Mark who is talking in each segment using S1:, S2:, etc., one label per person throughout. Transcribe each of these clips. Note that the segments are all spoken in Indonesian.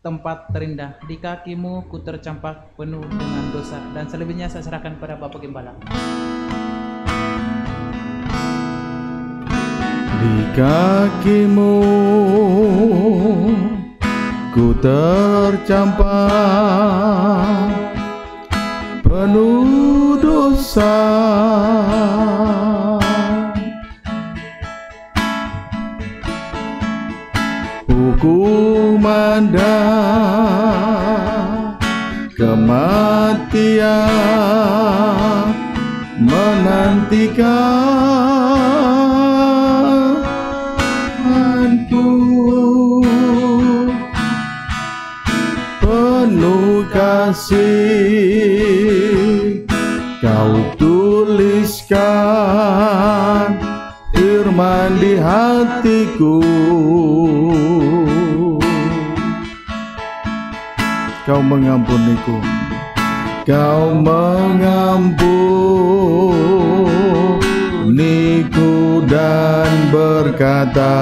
S1: tempat terindah di kakimu ku tercampak penuh dengan dosa dan selebihnya saya serahkan pada Bapak Gembala di kakimu ku tercampak penuh dosa tanda kematian hantu penuh kasih kau tuliskan firman di hatiku kau mengampuniku Kau mengampuniku dan berkata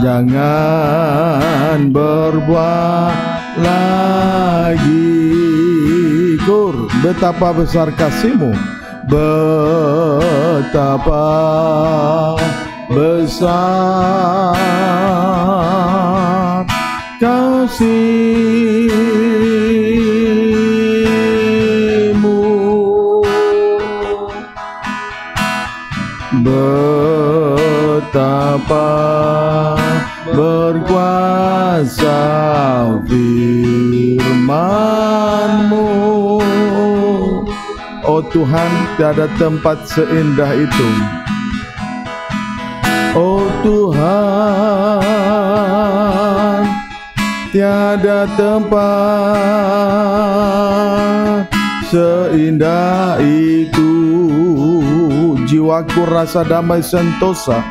S1: Jangan berbuat lagi Kur, betapa besar kasihmu Betapa besar kasihmu betapa berkuasa firmanmu Oh Tuhan tiada tempat seindah itu Oh Tuhan tiada tempat seindah itu jiwaku rasa damai sentosa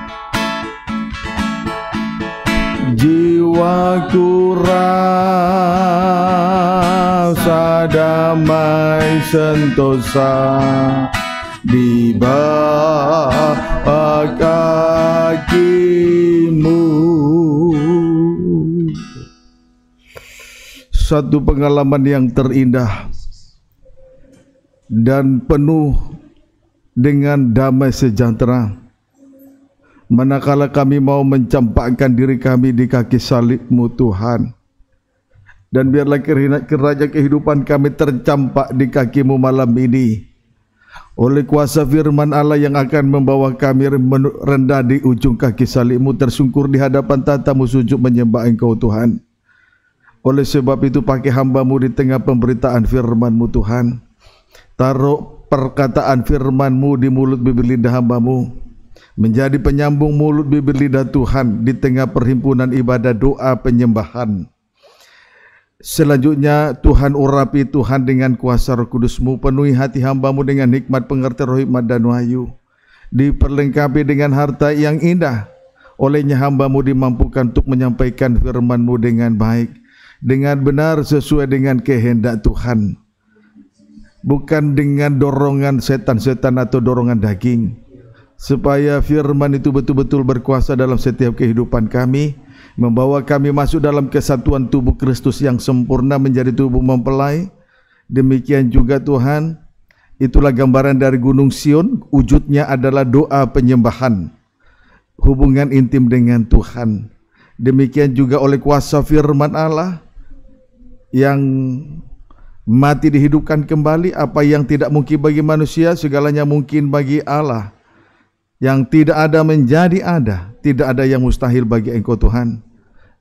S1: jiwaku rasa damai sentosa di bawah kakimu satu pengalaman yang terindah dan penuh dengan damai sejahtera manakala kami mau mencampakkan diri kami di kaki salibmu Tuhan dan biarlah kerajaan kehidupan kami tercampak di kakimu malam ini oleh kuasa firman Allah yang akan membawa kami rendah di ujung kaki salibmu tersungkur di hadapan tatamu sujud menyembah engkau Tuhan. Tuhan. Oleh sebab itu pakai hambamu di tengah pemberitaan firmanmu Tuhan. Taruh perkataan firmanmu di mulut bibir lidah hambamu. Menjadi penyambung mulut bibir lidah Tuhan di tengah perhimpunan ibadah doa penyembahan. Selanjutnya Tuhan urapi Tuhan dengan kuasa roh kudusmu Penuhi hati hambamu dengan hikmat pengertian roh hikmat dan wahyu Diperlengkapi dengan harta yang indah Olehnya hambamu dimampukan untuk menyampaikan firmanmu dengan baik dengan benar sesuai dengan kehendak Tuhan. Bukan dengan dorongan setan-setan atau dorongan daging. Supaya firman itu betul-betul berkuasa dalam setiap kehidupan kami. Membawa kami masuk dalam kesatuan tubuh Kristus yang sempurna menjadi tubuh mempelai. Demikian juga Tuhan, itulah gambaran dari Gunung Sion, wujudnya adalah doa penyembahan. Hubungan intim dengan Tuhan. Demikian juga oleh kuasa firman Allah, yang mati dihidupkan kembali, apa yang tidak mungkin bagi manusia, segalanya mungkin bagi Allah. Yang tidak ada menjadi ada, tidak ada yang mustahil bagi Engkau Tuhan.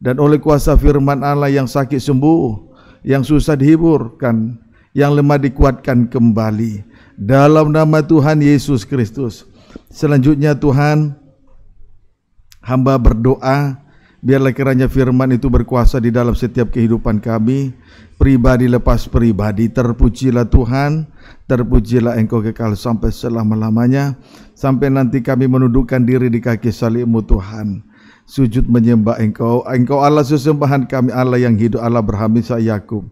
S1: Dan oleh kuasa firman Allah yang sakit sembuh, yang susah dihiburkan, yang lemah dikuatkan kembali. Dalam nama Tuhan Yesus Kristus. Selanjutnya Tuhan, hamba berdoa Biarlah kiranya firman itu berkuasa di dalam setiap kehidupan kami, pribadi lepas pribadi. Terpujilah Tuhan, terpujilah Engkau kekal sampai selama-lamanya, sampai nanti kami menundukkan diri di kaki salibmu Tuhan. Sujud menyembah Engkau, Engkau Allah sesembahan kami, Allah yang hidup, Allah berhamisa Yakub.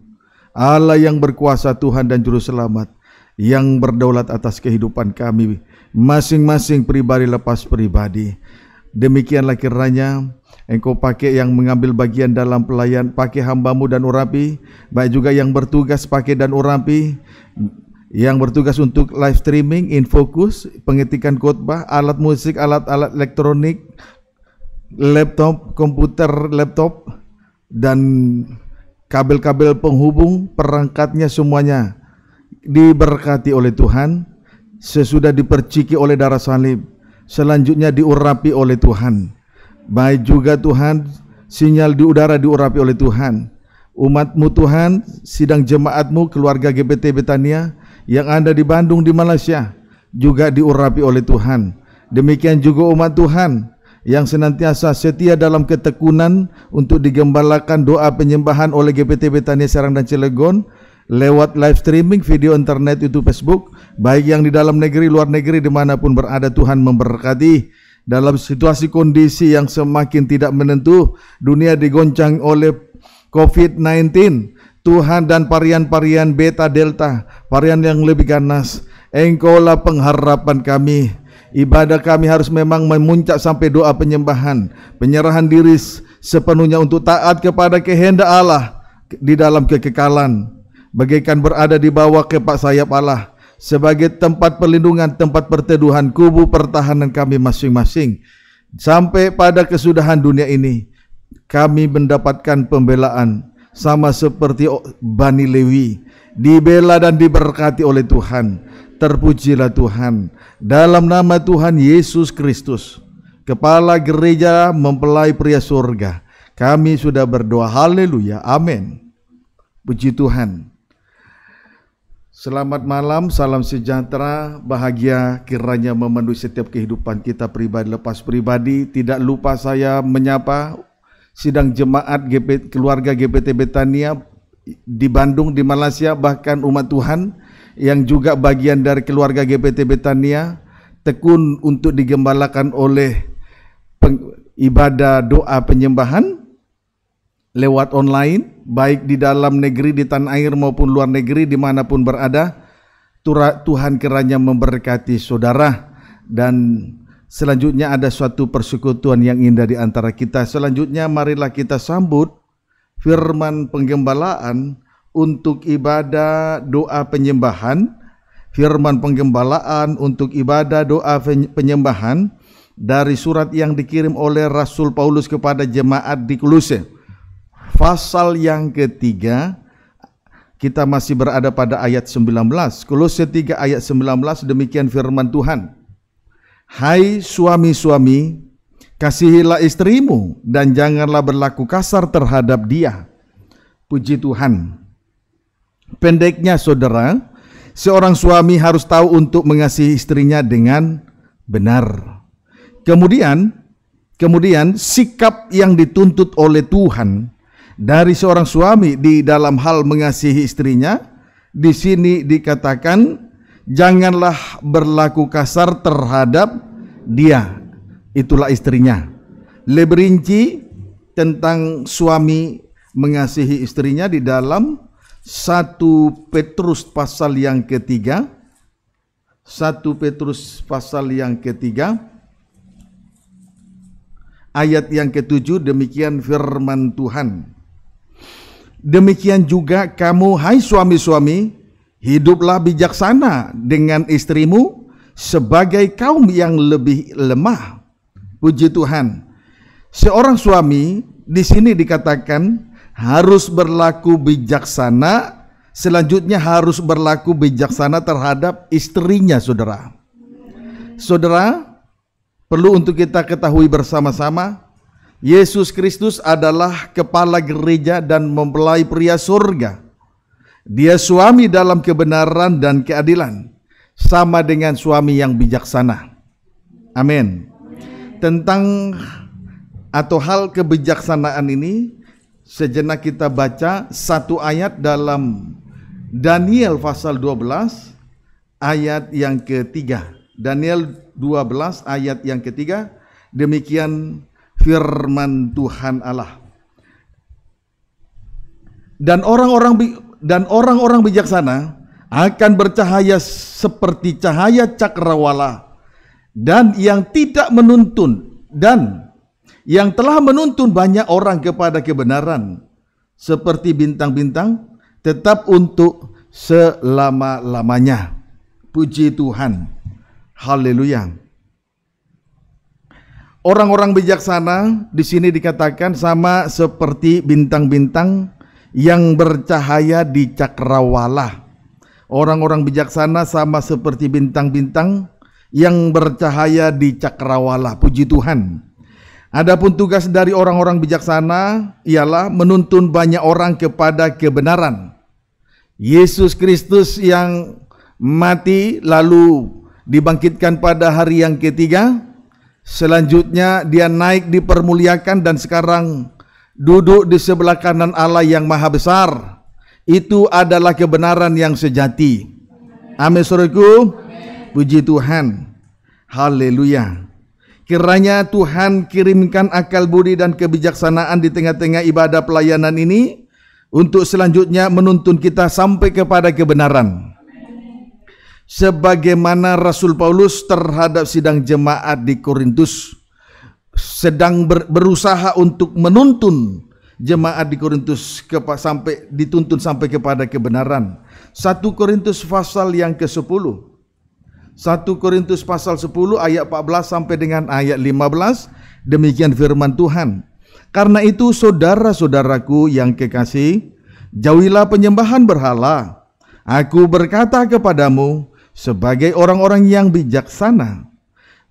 S1: Allah yang berkuasa Tuhan dan Juru Selamat, yang berdaulat atas kehidupan kami, masing-masing pribadi lepas pribadi. Demikianlah kiranya Engkau pakai yang mengambil bagian dalam pelayan, pakai hambamu dan urapi, baik juga yang bertugas pakai dan urapi, yang bertugas untuk live streaming, infokus, pengetikan khotbah, alat musik, alat-alat elektronik, laptop, komputer, laptop, dan kabel-kabel penghubung, perangkatnya semuanya diberkati oleh Tuhan, sesudah diperciki oleh darah salib, selanjutnya diurapi oleh Tuhan Baik juga Tuhan, sinyal di udara diurapi oleh Tuhan. Umatmu Tuhan, sidang jemaatmu, keluarga GPT Betania, yang ada di Bandung, di Malaysia, juga diurapi oleh Tuhan. Demikian juga umat Tuhan, yang senantiasa setia dalam ketekunan untuk digembalakan doa penyembahan oleh GPT Betania Serang dan Cilegon lewat live streaming, video internet, YouTube, Facebook, baik yang di dalam negeri, luar negeri, dimanapun berada Tuhan memberkati. Dalam situasi kondisi yang semakin tidak menentu, dunia digoncang oleh COVID-19, Tuhan dan varian-varian beta delta, varian yang lebih ganas. Engkaulah pengharapan kami. Ibadah kami harus memang memuncak sampai doa penyembahan, penyerahan diri sepenuhnya untuk taat kepada kehendak Allah di dalam kekekalan. Bagaikan berada di bawah kepak sayap Allah, sebagai tempat perlindungan, tempat perteduhan, kubu pertahanan kami masing-masing. Sampai pada kesudahan dunia ini, kami mendapatkan pembelaan sama seperti Bani Lewi, dibela dan diberkati oleh Tuhan. Terpujilah Tuhan dalam nama Tuhan Yesus Kristus. Kepala gereja mempelai pria surga. Kami sudah berdoa haleluya. Amin. Puji Tuhan. Selamat malam, salam sejahtera, bahagia kiranya memenuhi setiap kehidupan kita pribadi lepas pribadi. Tidak lupa saya menyapa sidang jemaat GP, keluarga GPT Betania di Bandung, di Malaysia, bahkan umat Tuhan yang juga bagian dari keluarga GPT Betania tekun untuk digembalakan oleh peng, ibadah doa penyembahan lewat online, baik di dalam negeri, di tanah air maupun luar negeri, dimanapun berada. Tuhan kiranya memberkati saudara dan selanjutnya ada suatu persekutuan yang indah di antara kita. Selanjutnya marilah kita sambut firman penggembalaan untuk ibadah doa penyembahan, firman penggembalaan untuk ibadah doa penyembahan dari surat yang dikirim oleh Rasul Paulus kepada jemaat di Kolose Pasal yang ketiga kita masih berada pada ayat 19. Kolose 3 ayat 19 demikian firman Tuhan. Hai suami-suami, kasihilah istrimu dan janganlah berlaku kasar terhadap dia. Puji Tuhan. Pendeknya saudara, seorang suami harus tahu untuk mengasihi istrinya dengan benar. Kemudian, kemudian sikap yang dituntut oleh Tuhan dari seorang suami di dalam hal mengasihi istrinya di sini dikatakan janganlah berlaku kasar terhadap dia itulah istrinya lebih rinci tentang suami mengasihi istrinya di dalam satu Petrus pasal yang ketiga 1 Petrus pasal yang ketiga ayat yang ketujuh demikian firman Tuhan Demikian juga kamu hai suami-suami, hiduplah bijaksana dengan istrimu sebagai kaum yang lebih lemah. Puji Tuhan. Seorang suami di sini dikatakan harus berlaku bijaksana selanjutnya harus berlaku bijaksana terhadap istrinya saudara. Saudara, perlu untuk kita ketahui bersama-sama Yesus Kristus adalah kepala gereja dan mempelai pria surga. Dia suami dalam kebenaran dan keadilan, sama dengan suami yang bijaksana. Amin. Tentang atau hal kebijaksanaan ini, sejenak kita baca satu ayat dalam Daniel pasal 12 ayat yang ketiga. Daniel 12 ayat yang ketiga. Demikian firman Tuhan Allah. Dan orang-orang dan orang-orang bijaksana akan bercahaya seperti cahaya cakrawala dan yang tidak menuntun dan yang telah menuntun banyak orang kepada kebenaran seperti bintang-bintang tetap untuk selama-lamanya. Puji Tuhan. Haleluya. Orang-orang bijaksana di sini dikatakan sama seperti bintang-bintang yang bercahaya di cakrawala. Orang-orang bijaksana sama seperti bintang-bintang yang bercahaya di cakrawala. Puji Tuhan. Adapun tugas dari orang-orang bijaksana ialah menuntun banyak orang kepada kebenaran. Yesus Kristus yang mati lalu dibangkitkan pada hari yang ketiga Selanjutnya dia naik dipermuliakan dan sekarang duduk di sebelah kanan Allah yang maha besar. Itu adalah kebenaran yang sejati. Amin suruhku. Puji Tuhan. Haleluya. Kiranya Tuhan kirimkan akal budi dan kebijaksanaan di tengah-tengah ibadah pelayanan ini untuk selanjutnya menuntun kita sampai kepada kebenaran sebagaimana Rasul Paulus terhadap sidang jemaat di Korintus sedang ber, berusaha untuk menuntun jemaat di Korintus ke, sampai dituntun sampai kepada kebenaran. 1 Korintus pasal yang ke-10. 1 Korintus pasal 10 ayat 14 sampai dengan ayat 15 demikian firman Tuhan. Karena itu saudara-saudaraku yang kekasih, jauhilah penyembahan berhala. Aku berkata kepadamu, sebagai orang-orang yang bijaksana,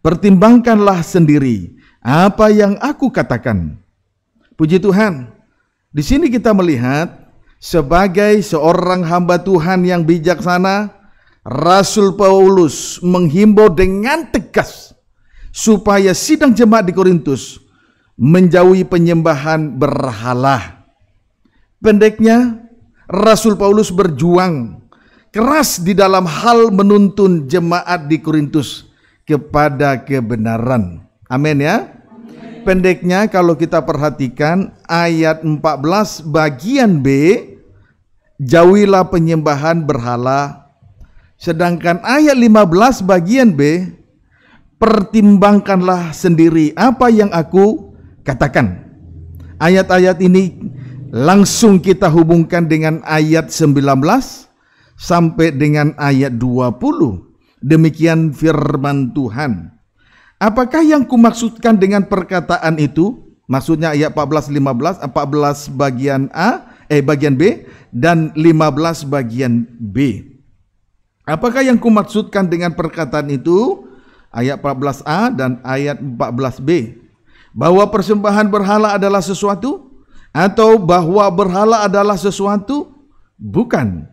S1: pertimbangkanlah sendiri apa yang aku katakan. Puji Tuhan, di sini kita melihat sebagai seorang hamba Tuhan yang bijaksana, Rasul Paulus menghimbau dengan tegas supaya sidang jemaat di Korintus menjauhi penyembahan berhala. Pendeknya, Rasul Paulus berjuang keras di dalam hal menuntun jemaat di Korintus kepada kebenaran. Amin ya. Pendeknya kalau kita perhatikan ayat 14 bagian B jauhilah penyembahan berhala sedangkan ayat 15 bagian B pertimbangkanlah sendiri apa yang aku katakan. Ayat-ayat ini langsung kita hubungkan dengan ayat 19 sampai dengan ayat 20. Demikian firman Tuhan. Apakah yang kumaksudkan dengan perkataan itu? Maksudnya ayat 14 15 14 bagian A eh bagian B dan 15 bagian B. Apakah yang kumaksudkan dengan perkataan itu? Ayat 14A dan ayat 14B. Bahwa persembahan berhala adalah sesuatu atau bahwa berhala adalah sesuatu? Bukan.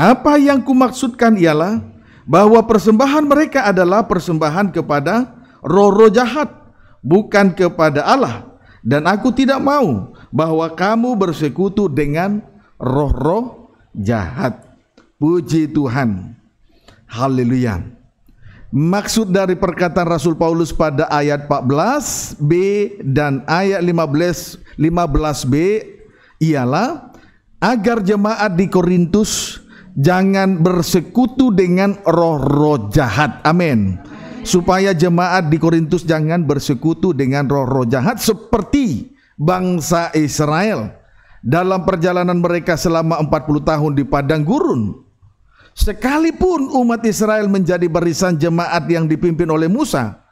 S1: Apa yang kumaksudkan ialah bahwa persembahan mereka adalah persembahan kepada roro jahat, bukan kepada Allah. Dan aku tidak mau bahwa kamu bersekutu dengan roh-roh jahat. Puji Tuhan. Haleluya. Maksud dari perkataan Rasul Paulus pada ayat 14b dan ayat 15 15b ialah agar jemaat di Korintus jangan bersekutu dengan roh-roh jahat. Amin. Supaya jemaat di Korintus jangan bersekutu dengan roh-roh jahat seperti bangsa Israel dalam perjalanan mereka selama 40 tahun di padang gurun. Sekalipun umat Israel menjadi barisan jemaat yang dipimpin oleh Musa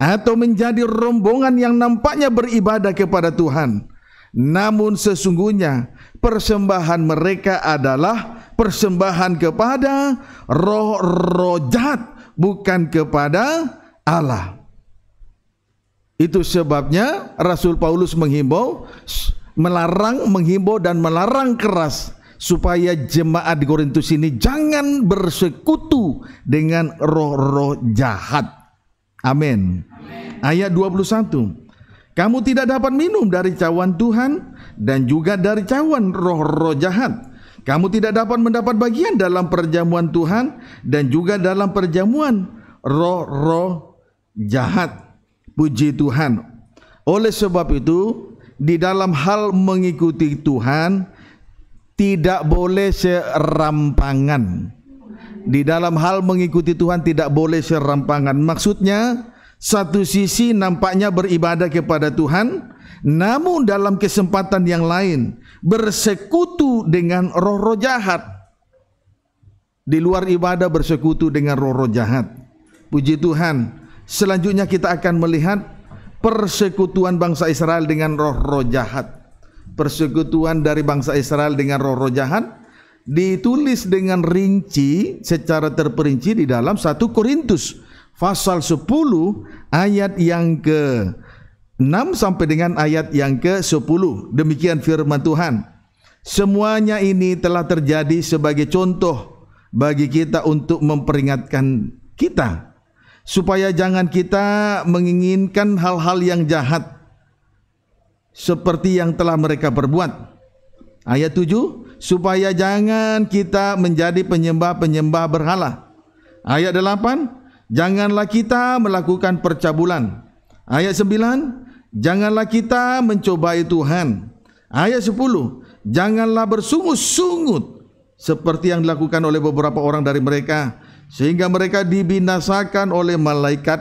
S1: atau menjadi rombongan yang nampaknya beribadah kepada Tuhan, namun sesungguhnya persembahan mereka adalah persembahan kepada roh-roh jahat bukan kepada Allah. Itu sebabnya Rasul Paulus menghimbau melarang menghimbau dan melarang keras supaya jemaat di Korintus ini jangan bersekutu dengan roh-roh jahat. Amin. Ayat 21. Kamu tidak dapat minum dari cawan Tuhan dan juga dari cawan roh-roh jahat kamu tidak dapat mendapat bagian dalam perjamuan Tuhan dan juga dalam perjamuan roh-roh jahat. Puji Tuhan. Oleh sebab itu, di dalam hal mengikuti Tuhan tidak boleh serampangan. Di dalam hal mengikuti Tuhan tidak boleh serampangan. Maksudnya, satu sisi nampaknya beribadah kepada Tuhan, namun dalam kesempatan yang lain bersekutu dengan roh-roh jahat. Di luar ibadah bersekutu dengan roh-roh jahat. Puji Tuhan. Selanjutnya kita akan melihat persekutuan bangsa Israel dengan roh-roh jahat. Persekutuan dari bangsa Israel dengan roh-roh jahat ditulis dengan rinci secara terperinci di dalam 1 Korintus pasal 10 ayat yang ke 6 sampai dengan ayat yang ke-10. Demikian firman Tuhan. Semuanya ini telah terjadi sebagai contoh bagi kita untuk memperingatkan kita supaya jangan kita menginginkan hal-hal yang jahat seperti yang telah mereka perbuat. Ayat 7 supaya jangan kita menjadi penyembah-penyembah berhala. Ayat 8 janganlah kita melakukan percabulan. Ayat 9 Janganlah kita mencobai Tuhan. Ayat 10. Janganlah bersungut-sungut seperti yang dilakukan oleh beberapa orang dari mereka sehingga mereka dibinasakan oleh malaikat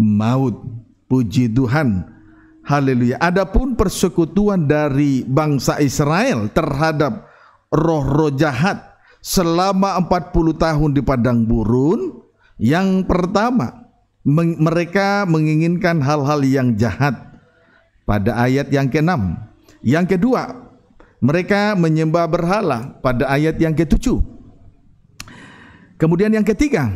S1: maut. Puji Tuhan. Haleluya. Adapun persekutuan dari bangsa Israel terhadap roh-roh jahat selama 40 tahun di padang Burun, yang pertama mereka menginginkan hal-hal yang jahat pada ayat yang ke-6. Yang kedua, mereka menyembah berhala pada ayat yang ke-7. Kemudian yang ketiga,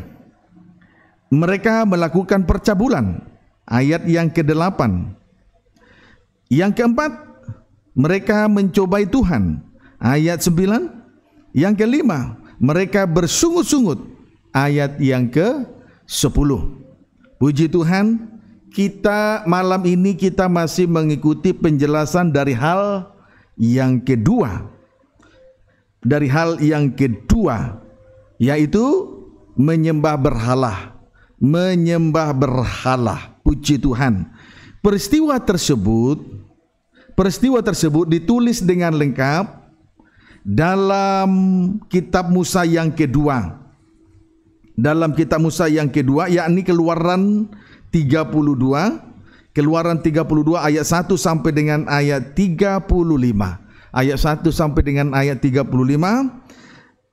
S1: mereka melakukan percabulan ayat yang ke-8. Yang keempat, mereka mencobai Tuhan ayat 9. Yang kelima, mereka bersungut-sungut ayat yang ke-10. Puji Tuhan, kita malam ini kita masih mengikuti penjelasan dari hal yang kedua. Dari hal yang kedua yaitu menyembah berhala. Menyembah berhala. Puji Tuhan. Peristiwa tersebut peristiwa tersebut ditulis dengan lengkap dalam kitab Musa yang kedua. Dalam kitab Musa yang kedua yakni Keluaran 32 Keluaran 32 ayat 1 sampai dengan ayat 35. Ayat 1 sampai dengan ayat 35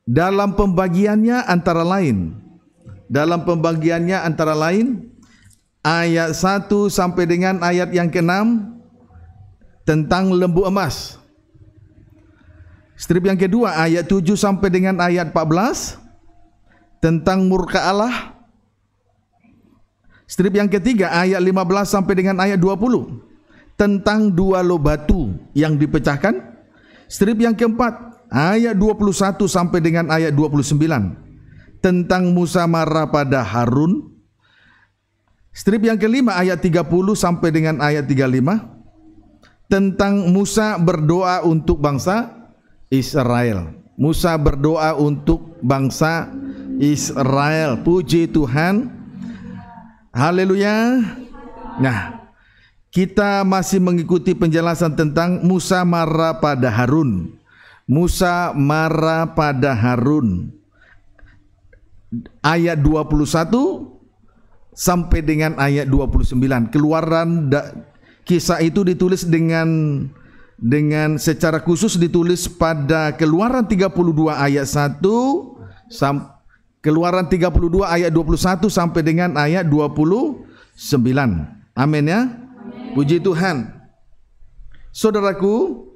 S1: dalam pembagiannya antara lain dalam pembagiannya antara lain ayat 1 sampai dengan ayat yang ke-6 tentang lembu emas. Strip yang kedua ayat 7 sampai dengan ayat 14 tentang murka Allah. Strip yang ketiga ayat 15 sampai dengan ayat 20 tentang dua lo batu yang dipecahkan. Strip yang keempat ayat 21 sampai dengan ayat 29 tentang Musa marah pada Harun. Strip yang kelima ayat 30 sampai dengan ayat 35 tentang Musa berdoa untuk bangsa Israel. Musa berdoa untuk bangsa Israel. Puji Tuhan. Haleluya. Nah, kita masih mengikuti penjelasan tentang Musa marah pada Harun. Musa marah pada Harun. Ayat 21 sampai dengan ayat 29. Keluaran da, kisah itu ditulis dengan dengan secara khusus ditulis pada Keluaran 32 ayat 1 sampai Keluaran 32 ayat 21 sampai dengan ayat 29. Amin ya. Amen. Puji Tuhan. Saudaraku,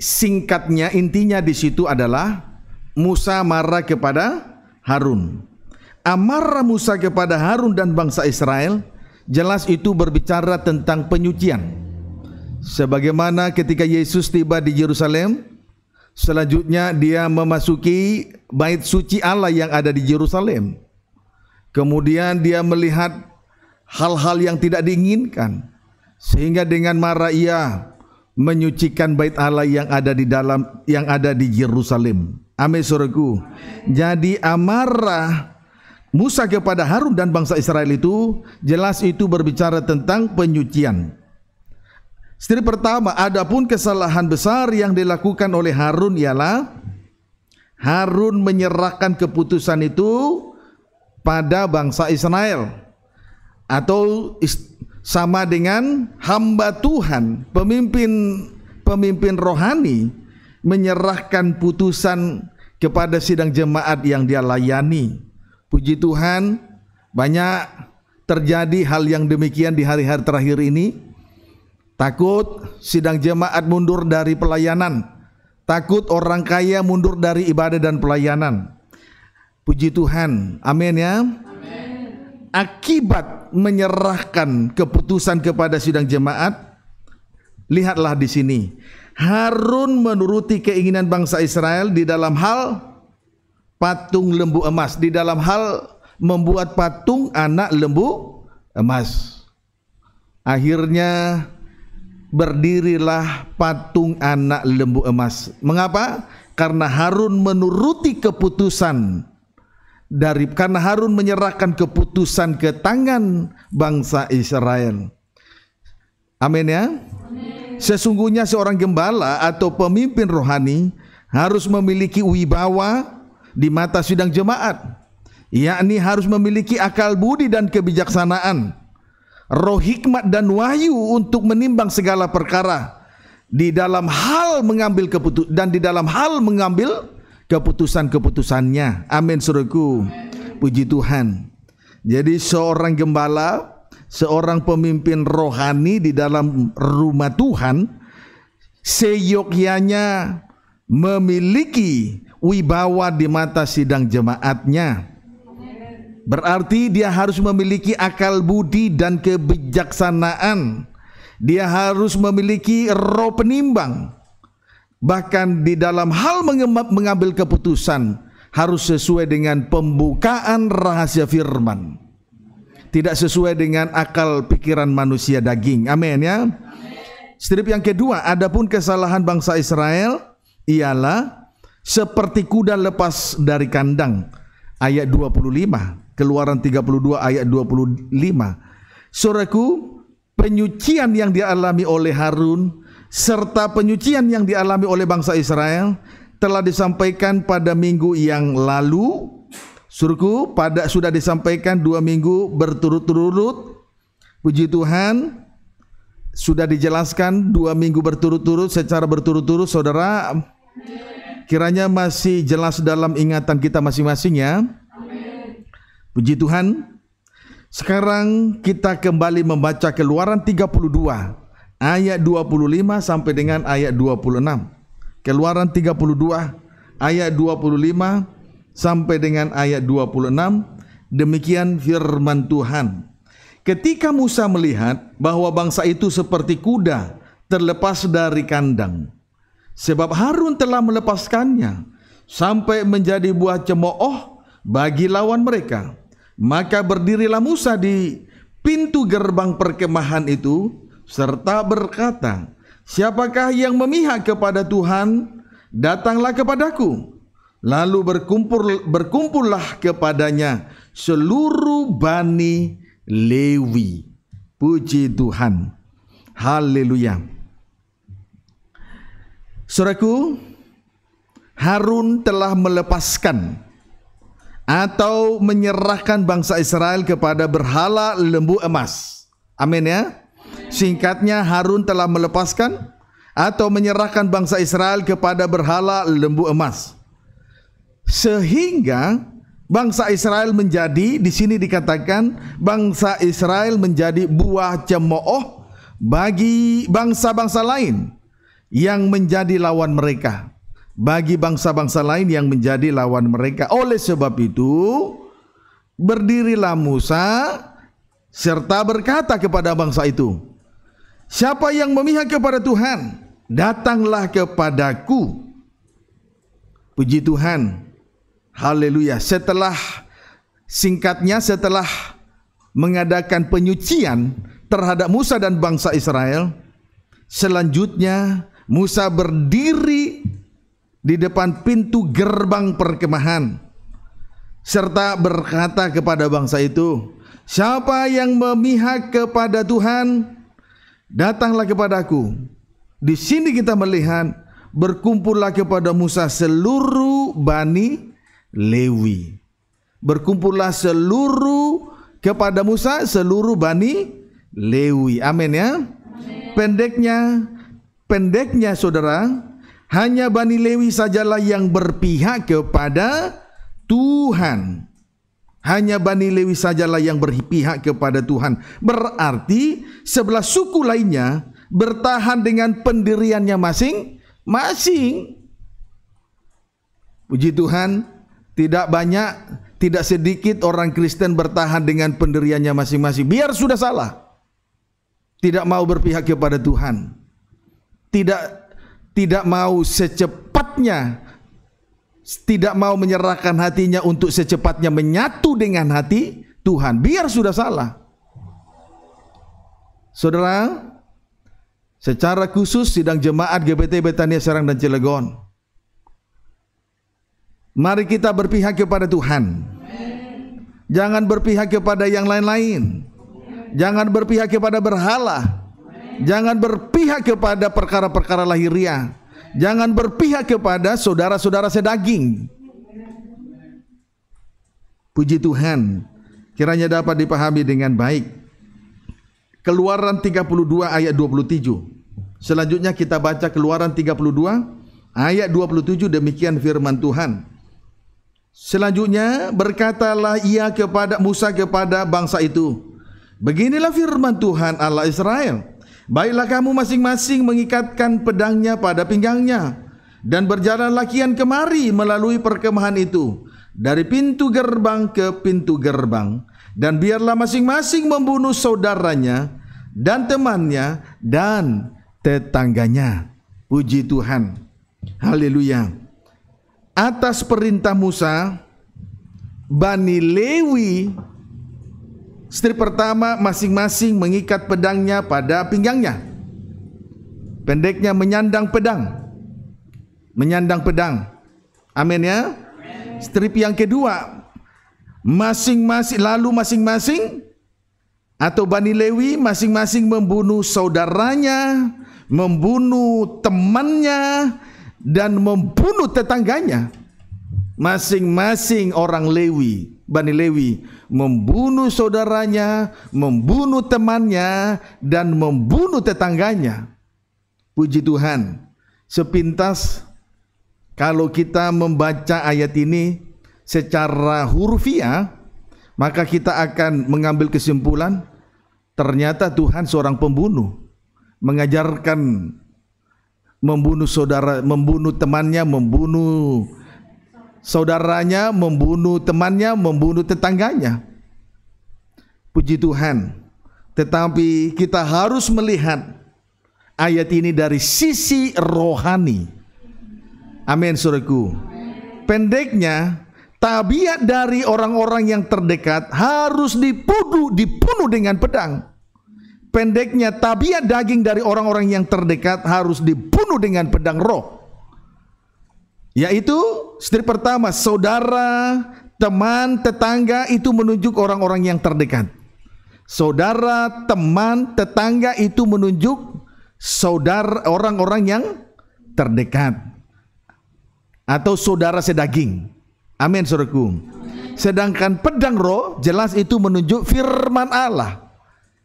S1: singkatnya intinya di situ adalah Musa marah kepada Harun. Amarah Musa kepada Harun dan bangsa Israel jelas itu berbicara tentang penyucian. Sebagaimana ketika Yesus tiba di Yerusalem, Selanjutnya dia memasuki bait suci Allah yang ada di Yerusalem. Kemudian dia melihat hal-hal yang tidak diinginkan. Sehingga dengan marah ia menyucikan bait Allah yang ada di dalam yang ada di Yerusalem. Amin suruhku. Jadi amarah Musa kepada Harun dan bangsa Israel itu jelas itu berbicara tentang penyucian. Istri pertama, adapun kesalahan besar yang dilakukan oleh Harun ialah Harun menyerahkan keputusan itu pada bangsa Israel atau sama dengan hamba Tuhan, pemimpin pemimpin rohani menyerahkan putusan kepada sidang jemaat yang dia layani. Puji Tuhan, banyak terjadi hal yang demikian di hari-hari terakhir ini Takut sidang jemaat mundur dari pelayanan. Takut orang kaya mundur dari ibadah dan pelayanan. Puji Tuhan. Amin ya. Akibat menyerahkan keputusan kepada sidang jemaat, lihatlah di sini. Harun menuruti keinginan bangsa Israel di dalam hal patung lembu emas, di dalam hal membuat patung anak lembu emas. Akhirnya berdirilah patung anak lembu emas. Mengapa? Karena Harun menuruti keputusan dari karena Harun menyerahkan keputusan ke tangan bangsa Israel. Amin ya. Amin. Sesungguhnya seorang gembala atau pemimpin rohani harus memiliki wibawa di mata sidang jemaat, yakni harus memiliki akal budi dan kebijaksanaan roh hikmat dan wahyu untuk menimbang segala perkara di dalam hal mengambil keputus dan di dalam hal mengambil keputusan-keputusannya. Amin suruhku. Puji Tuhan. Jadi seorang gembala, seorang pemimpin rohani di dalam rumah Tuhan seyogyanya memiliki wibawa di mata sidang jemaatnya Berarti dia harus memiliki akal budi dan kebijaksanaan. Dia harus memiliki roh penimbang. Bahkan di dalam hal mengambil keputusan harus sesuai dengan pembukaan rahasia firman. Tidak sesuai dengan akal pikiran manusia daging. Amin ya. Strip yang kedua, adapun kesalahan bangsa Israel ialah seperti kuda lepas dari kandang. Ayat 25 Keluaran 32 ayat 25. Suraku, penyucian yang dialami oleh Harun serta penyucian yang dialami oleh bangsa Israel telah disampaikan pada minggu yang lalu. Surku pada sudah disampaikan dua minggu berturut-turut. Puji Tuhan, sudah dijelaskan dua minggu berturut-turut secara berturut-turut saudara kiranya masih jelas dalam ingatan kita masing-masing ya Puji Tuhan. Sekarang kita kembali membaca Keluaran 32 ayat 25 sampai dengan ayat 26. Keluaran 32 ayat 25 sampai dengan ayat 26 demikian firman Tuhan. Ketika Musa melihat bahwa bangsa itu seperti kuda terlepas dari kandang, sebab Harun telah melepaskannya sampai menjadi buah cemooh bagi lawan mereka. Maka berdirilah Musa di pintu gerbang perkemahan itu serta berkata, "Siapakah yang memihak kepada Tuhan? Datanglah kepadaku." Lalu berkumpul berkumpullah kepadanya seluruh bani Lewi. Puji Tuhan. Haleluya. Saudaraku, Harun telah melepaskan atau menyerahkan bangsa Israel kepada berhala lembu emas. Amin ya. Singkatnya Harun telah melepaskan atau menyerahkan bangsa Israel kepada berhala lembu emas. Sehingga bangsa Israel menjadi di sini dikatakan bangsa Israel menjadi buah cemooh bagi bangsa-bangsa lain yang menjadi lawan mereka bagi bangsa-bangsa lain yang menjadi lawan mereka. Oleh sebab itu, berdirilah Musa serta berkata kepada bangsa itu, "Siapa yang memihak kepada Tuhan, datanglah kepadaku." Puji Tuhan. Haleluya. Setelah singkatnya setelah mengadakan penyucian terhadap Musa dan bangsa Israel, selanjutnya Musa berdiri di depan pintu gerbang perkemahan serta berkata kepada bangsa itu, "Siapa yang memihak kepada Tuhan, datanglah kepadaku." Di sini kita melihat berkumpullah kepada Musa seluruh Bani Lewi. Berkumpullah seluruh kepada Musa seluruh Bani Lewi. Amin ya. Pendeknya pendeknya saudara hanya Bani Lewi sajalah yang berpihak kepada Tuhan. Hanya Bani Lewi sajalah yang berpihak kepada Tuhan. Berarti sebelah suku lainnya bertahan dengan pendiriannya masing-masing. Puji Tuhan, tidak banyak, tidak sedikit orang Kristen bertahan dengan pendiriannya masing-masing. Biar sudah salah. Tidak mau berpihak kepada Tuhan. Tidak tidak mau secepatnya tidak mau menyerahkan hatinya untuk secepatnya menyatu dengan hati Tuhan biar sudah salah Saudara secara khusus sidang jemaat GBT Betania Serang dan Cilegon Mari kita berpihak kepada Tuhan Jangan berpihak kepada yang lain-lain Jangan berpihak kepada berhala Jangan berpihak kepada perkara-perkara lahiriah. Jangan berpihak kepada saudara-saudara sedaging. Puji Tuhan, kiranya dapat dipahami dengan baik. Keluaran 32 ayat 27. Selanjutnya kita baca Keluaran 32 ayat 27 demikian firman Tuhan. Selanjutnya berkatalah ia kepada Musa kepada bangsa itu, Beginilah firman Tuhan Allah Israel. Baiklah kamu masing-masing mengikatkan pedangnya pada pinggangnya dan berjalan kian kemari melalui perkemahan itu dari pintu gerbang ke pintu gerbang dan biarlah masing-masing membunuh saudaranya dan temannya dan tetangganya. Puji Tuhan. Haleluya. Atas perintah Musa, Bani Lewi Strip pertama masing-masing mengikat pedangnya pada pinggangnya. Pendeknya menyandang pedang. Menyandang pedang. Amin ya. Strip yang kedua masing-masing lalu masing-masing atau Bani Lewi masing-masing membunuh saudaranya, membunuh temannya dan membunuh tetangganya. Masing-masing orang Lewi Bani Lewi membunuh saudaranya, membunuh temannya, dan membunuh tetangganya. Puji Tuhan, sepintas kalau kita membaca ayat ini secara hurufiah, maka kita akan mengambil kesimpulan ternyata Tuhan seorang pembunuh, mengajarkan membunuh saudara, membunuh temannya, membunuh saudaranya membunuh temannya, membunuh tetangganya. Puji Tuhan. Tetapi kita harus melihat ayat ini dari sisi rohani. Amin suruhku. Pendeknya tabiat dari orang-orang yang terdekat harus dipudu, dibunuh dengan pedang. Pendeknya tabiat daging dari orang-orang yang terdekat harus dibunuh dengan pedang roh. Yaitu strip pertama, saudara, teman, tetangga itu menunjuk orang-orang yang terdekat. Saudara, teman, tetangga itu menunjuk saudara orang-orang yang terdekat atau saudara sedaging. Amin, saudaraku. Sedangkan pedang roh jelas itu menunjuk firman Allah.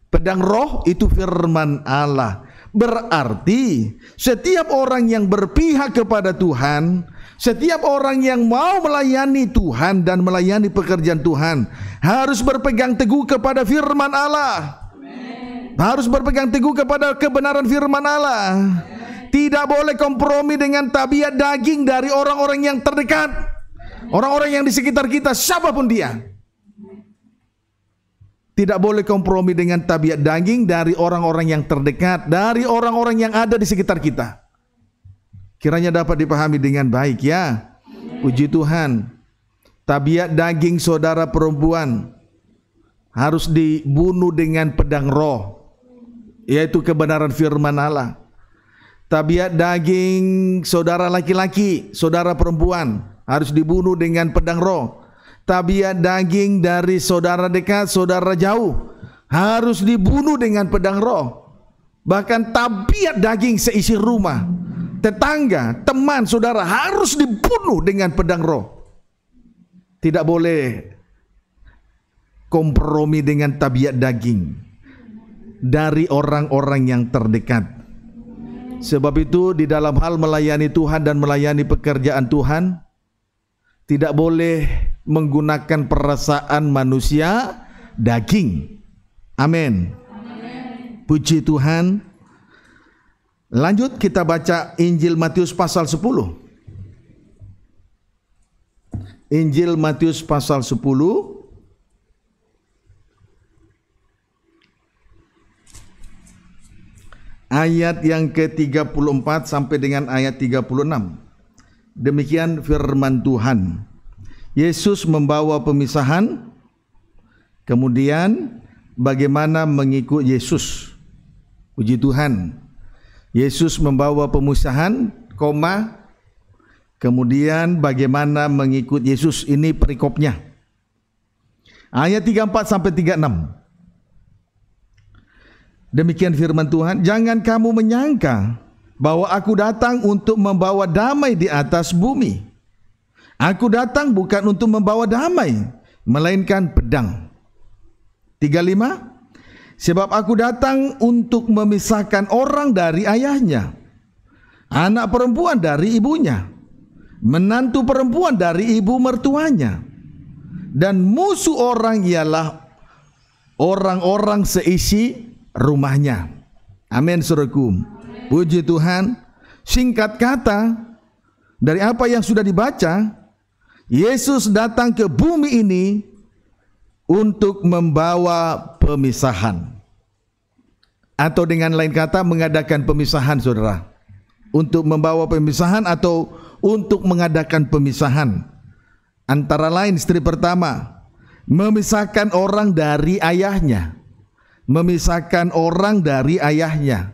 S1: Pedang roh itu firman Allah. Berarti setiap orang yang berpihak kepada Tuhan, setiap orang yang mau melayani Tuhan dan melayani pekerjaan Tuhan harus berpegang teguh kepada firman Allah. Amen. Harus berpegang teguh kepada kebenaran firman Allah. Amen. Tidak boleh kompromi dengan tabiat daging dari orang-orang yang terdekat. Orang-orang yang di sekitar kita siapapun dia. Tidak boleh kompromi dengan tabiat daging dari orang-orang yang terdekat, dari orang-orang yang ada di sekitar kita. Kiranya dapat dipahami dengan baik ya. Puji Tuhan. Tabiat daging saudara perempuan harus dibunuh dengan pedang roh yaitu kebenaran firman Allah. Tabiat daging saudara laki-laki, saudara perempuan harus dibunuh dengan pedang roh. Tabiat daging dari saudara dekat, saudara jauh harus dibunuh dengan pedang roh. Bahkan tabiat daging seisi rumah tetangga, teman, saudara harus dibunuh dengan pedang roh. Tidak boleh kompromi dengan tabiat daging dari orang-orang yang terdekat. Sebab itu di dalam hal melayani Tuhan dan melayani pekerjaan Tuhan tidak boleh menggunakan perasaan manusia daging. Amin. Puji Tuhan. Lanjut kita baca Injil Matius pasal 10. Injil Matius pasal 10 ayat yang ke-34 sampai dengan ayat 36. Demikian firman Tuhan. Yesus membawa pemisahan kemudian bagaimana mengikut Yesus. Puji Tuhan. Yesus membawa pemusahan, koma, kemudian bagaimana mengikut Yesus ini perikopnya. Ayat 34 sampai 36. Demikian firman Tuhan, jangan kamu menyangka bahwa aku datang untuk membawa damai di atas bumi. Aku datang bukan untuk membawa damai, melainkan pedang. 35 Sebab aku datang untuk memisahkan orang dari ayahnya, anak perempuan dari ibunya, menantu perempuan dari ibu mertuanya. Dan musuh orang ialah orang-orang seisi rumahnya. Amin suruhku. Puji Tuhan. Singkat kata, dari apa yang sudah dibaca, Yesus datang ke bumi ini untuk membawa pemisahan. Atau dengan lain kata mengadakan pemisahan saudara. Untuk membawa pemisahan atau untuk mengadakan pemisahan. Antara lain istri pertama memisahkan orang dari ayahnya. Memisahkan orang dari ayahnya.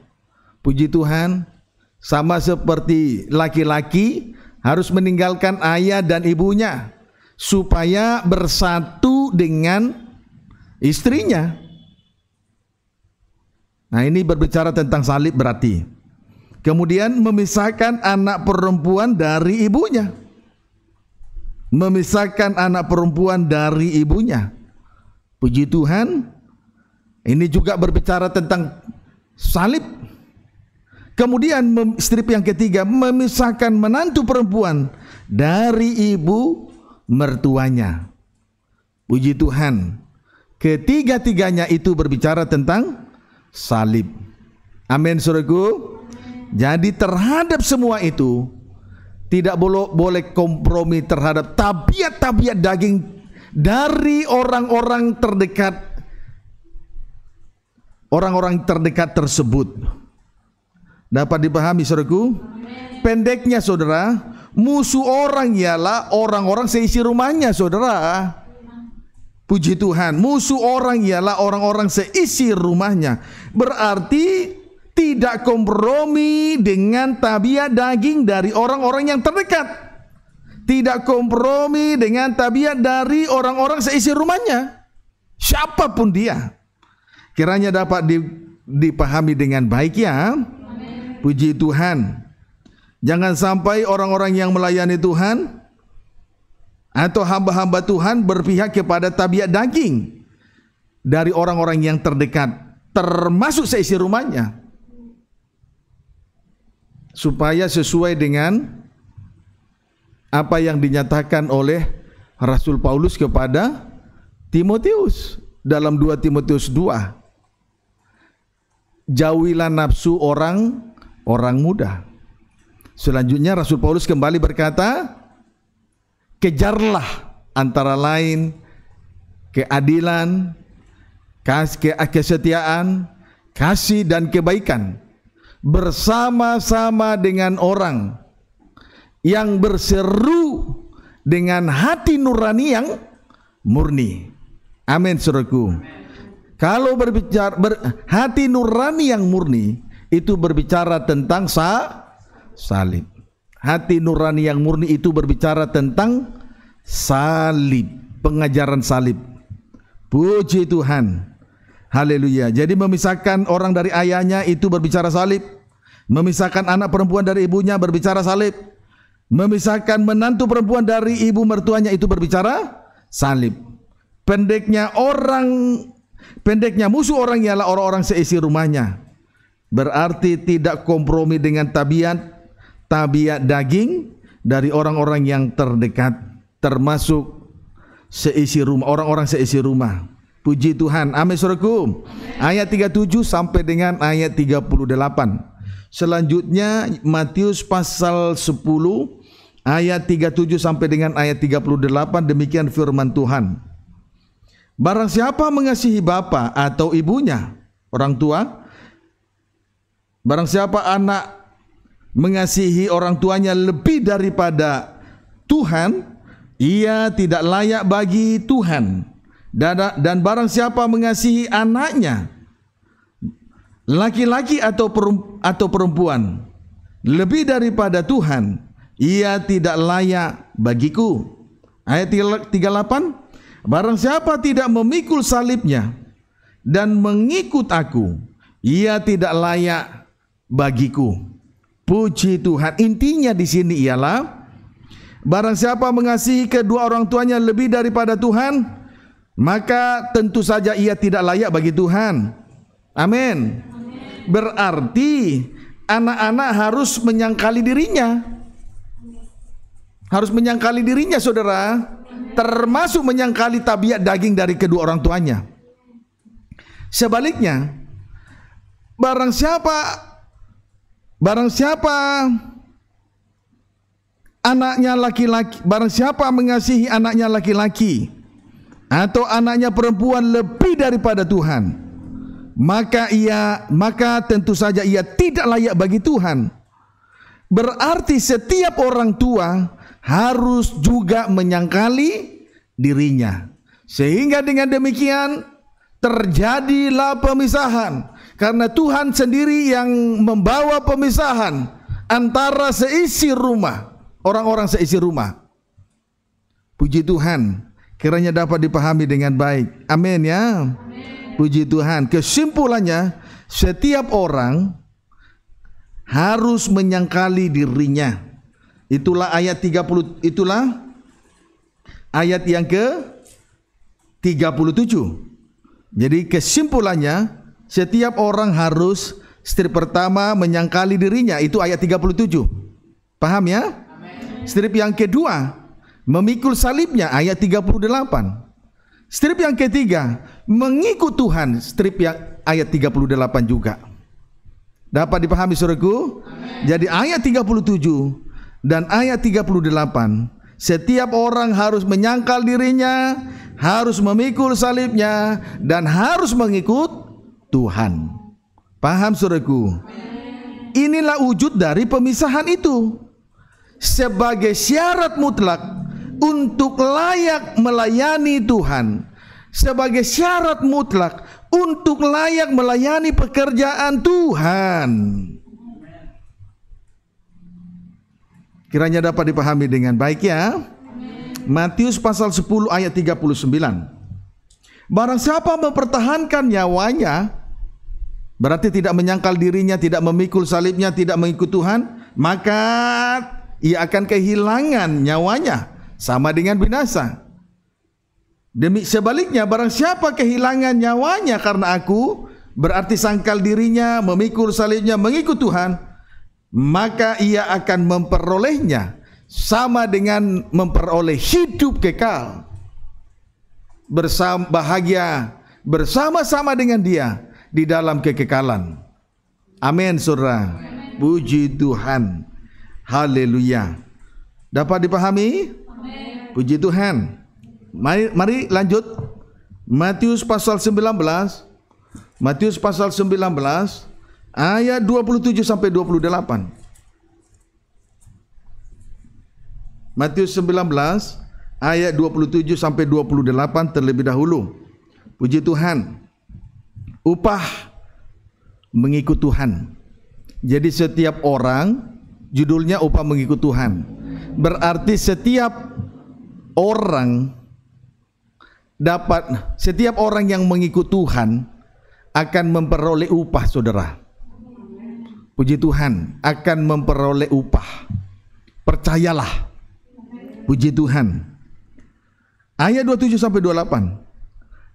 S1: Puji Tuhan, sama seperti laki-laki harus meninggalkan ayah dan ibunya supaya bersatu dengan istrinya. Nah ini berbicara tentang salib berarti. Kemudian memisahkan anak perempuan dari ibunya. Memisahkan anak perempuan dari ibunya. Puji Tuhan. Ini juga berbicara tentang salib. Kemudian strip yang ketiga memisahkan menantu perempuan dari ibu mertuanya. Puji Tuhan. Ketiga-tiganya itu berbicara tentang salib. Amin suruhku. Jadi terhadap semua itu tidak boleh boleh kompromi terhadap tabiat-tabiat daging dari orang-orang terdekat orang-orang terdekat tersebut. Dapat dipahami suruhku? Pendeknya Saudara, musuh orang ialah orang-orang seisi rumahnya Saudara. Puji Tuhan, musuh orang ialah orang-orang seisi rumahnya berarti tidak kompromi dengan tabiat daging dari orang-orang yang terdekat. Tidak kompromi dengan tabiat dari orang-orang seisi rumahnya. Siapapun dia. Kiranya dapat dipahami dengan baik ya. Puji Tuhan. Jangan sampai orang-orang yang melayani Tuhan atau hamba-hamba Tuhan berpihak kepada tabiat daging dari orang-orang yang terdekat termasuk seisi rumahnya supaya sesuai dengan apa yang dinyatakan oleh Rasul Paulus kepada Timotius dalam 2 Timotius 2 jauhilah nafsu orang orang muda selanjutnya Rasul Paulus kembali berkata kejarlah antara lain keadilan kesetiaan, kasih dan kebaikan bersama-sama dengan orang yang berseru dengan hati nurani yang murni. Amin saudaraku. Kalau berbicara ber, hati nurani yang murni itu berbicara tentang sa salib. Hati nurani yang murni itu berbicara tentang salib, pengajaran salib. Puji Tuhan. Haleluya. Jadi memisahkan orang dari ayahnya itu berbicara salib. Memisahkan anak perempuan dari ibunya berbicara salib. Memisahkan menantu perempuan dari ibu mertuanya itu berbicara salib. Pendeknya orang pendeknya musuh orang ialah orang-orang seisi rumahnya. Berarti tidak kompromi dengan tabiat tabiat daging dari orang-orang yang terdekat termasuk seisi rumah orang-orang seisi rumah. Puji Tuhan. Amin suraku. Ayat 37 sampai dengan ayat 38. Selanjutnya Matius pasal 10 ayat 37 sampai dengan ayat 38 demikian firman Tuhan. Barang siapa mengasihi bapa atau ibunya, orang tua, barang siapa anak mengasihi orang tuanya lebih daripada Tuhan, ia tidak layak bagi Tuhan dan, dan barang siapa mengasihi anaknya laki-laki atau atau perempuan lebih daripada Tuhan ia tidak layak bagiku ayat 38 barang siapa tidak memikul salibnya dan mengikut aku ia tidak layak bagiku puji Tuhan intinya di sini ialah barang siapa mengasihi kedua orang tuanya lebih daripada Tuhan maka tentu saja ia tidak layak bagi Tuhan. Amin. Berarti anak-anak harus menyangkali dirinya. Harus menyangkali dirinya, saudara. Termasuk menyangkali tabiat daging dari kedua orang tuanya. Sebaliknya, barang siapa barang siapa anaknya laki-laki, barang siapa mengasihi anaknya laki-laki, atau anaknya perempuan lebih daripada Tuhan, maka ia maka tentu saja ia tidak layak bagi Tuhan. Berarti setiap orang tua harus juga menyangkali dirinya. Sehingga dengan demikian terjadilah pemisahan karena Tuhan sendiri yang membawa pemisahan antara seisi rumah, orang-orang seisi rumah. Puji Tuhan, kiranya dapat dipahami dengan baik. Amin ya. Amin. Puji Tuhan. Kesimpulannya, setiap orang harus menyangkali dirinya. Itulah ayat 30 itulah ayat yang ke 37. Jadi kesimpulannya setiap orang harus strip pertama menyangkali dirinya itu ayat 37. Paham ya? Amin. Strip yang kedua memikul salibnya ayat 38. Strip yang ketiga, mengikut Tuhan, strip yang ayat 38 juga. Dapat dipahami Saudaraku? Jadi ayat 37 dan ayat 38, setiap orang harus menyangkal dirinya, harus memikul salibnya dan harus mengikut Tuhan. Paham Saudaraku? Inilah wujud dari pemisahan itu. Sebagai syarat mutlak untuk layak melayani Tuhan sebagai syarat mutlak untuk layak melayani pekerjaan Tuhan. Kiranya dapat dipahami dengan baik ya. Matius pasal 10 ayat 39. Barang siapa mempertahankan nyawanya berarti tidak menyangkal dirinya, tidak memikul salibnya, tidak mengikut Tuhan, maka ia akan kehilangan nyawanya sama dengan binasa. Demi sebaliknya barang siapa kehilangan nyawanya karena aku berarti sangkal dirinya, memikul salibnya, mengikut Tuhan, maka ia akan memperolehnya sama dengan memperoleh hidup kekal. Bersama bahagia bersama-sama dengan dia di dalam kekekalan. Amin surah. Puji Tuhan. Haleluya. Dapat dipahami? Puji Tuhan. Mari, mari lanjut. Matius pasal 19. Matius pasal 19 ayat 27 sampai 28. Matius 19 ayat 27 sampai 28 terlebih dahulu. Puji Tuhan. Upah mengikut Tuhan. Jadi setiap orang judulnya upah mengikut Tuhan. Berarti setiap orang dapat setiap orang yang mengikut Tuhan akan memperoleh upah saudara. Puji Tuhan, akan memperoleh upah. Percayalah. Puji Tuhan. Ayat 27 sampai 28.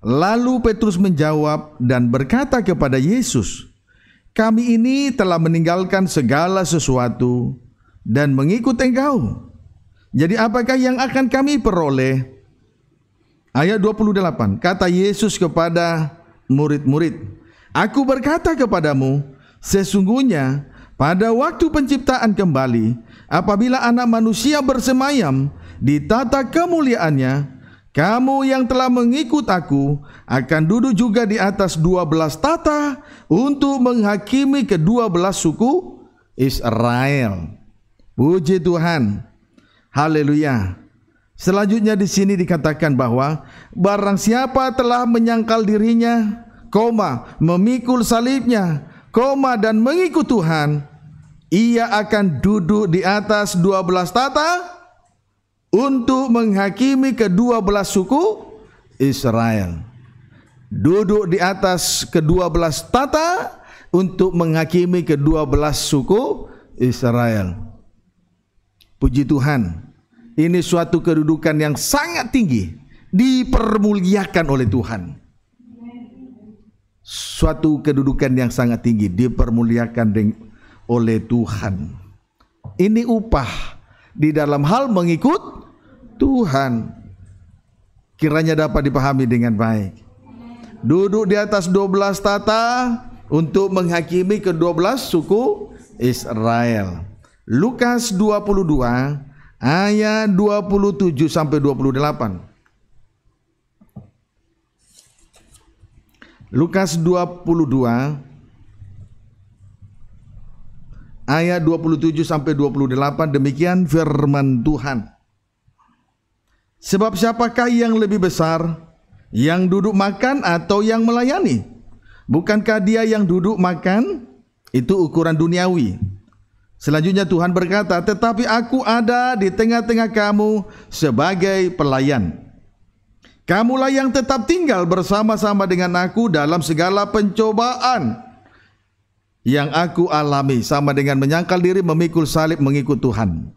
S1: Lalu Petrus menjawab dan berkata kepada Yesus, "Kami ini telah meninggalkan segala sesuatu dan mengikut Engkau." Jadi apakah yang akan kami peroleh? Ayat 28, kata Yesus kepada murid-murid, Aku berkata kepadamu, sesungguhnya pada waktu penciptaan kembali, apabila anak manusia bersemayam di tata kemuliaannya, kamu yang telah mengikut aku akan duduk juga di atas dua belas tata untuk menghakimi kedua belas suku Israel. Puji Tuhan. Haleluya. Selanjutnya di sini dikatakan bahwa barang siapa telah menyangkal dirinya, koma, memikul salibnya, koma dan mengikut Tuhan, ia akan duduk di atas 12 tata untuk menghakimi kedua belas suku Israel. Duduk di atas kedua belas tata untuk menghakimi kedua belas suku Israel. Puji Tuhan, ini suatu kedudukan yang sangat tinggi, dipermuliakan oleh Tuhan. Suatu kedudukan yang sangat tinggi, dipermuliakan oleh Tuhan. Ini upah di dalam hal mengikut Tuhan. Kiranya dapat dipahami dengan baik. Duduk di atas 12 tata untuk menghakimi ke-12 suku Israel. Lukas 22 ayat 27 sampai 28. Lukas 22 ayat 27 sampai 28 demikian firman Tuhan. Sebab siapakah yang lebih besar yang duduk makan atau yang melayani? Bukankah dia yang duduk makan itu ukuran duniawi? Selanjutnya Tuhan berkata, "Tetapi aku ada di tengah-tengah kamu sebagai pelayan. Kamulah yang tetap tinggal bersama-sama dengan aku dalam segala pencobaan yang aku alami, sama dengan menyangkal diri, memikul salib, mengikut Tuhan."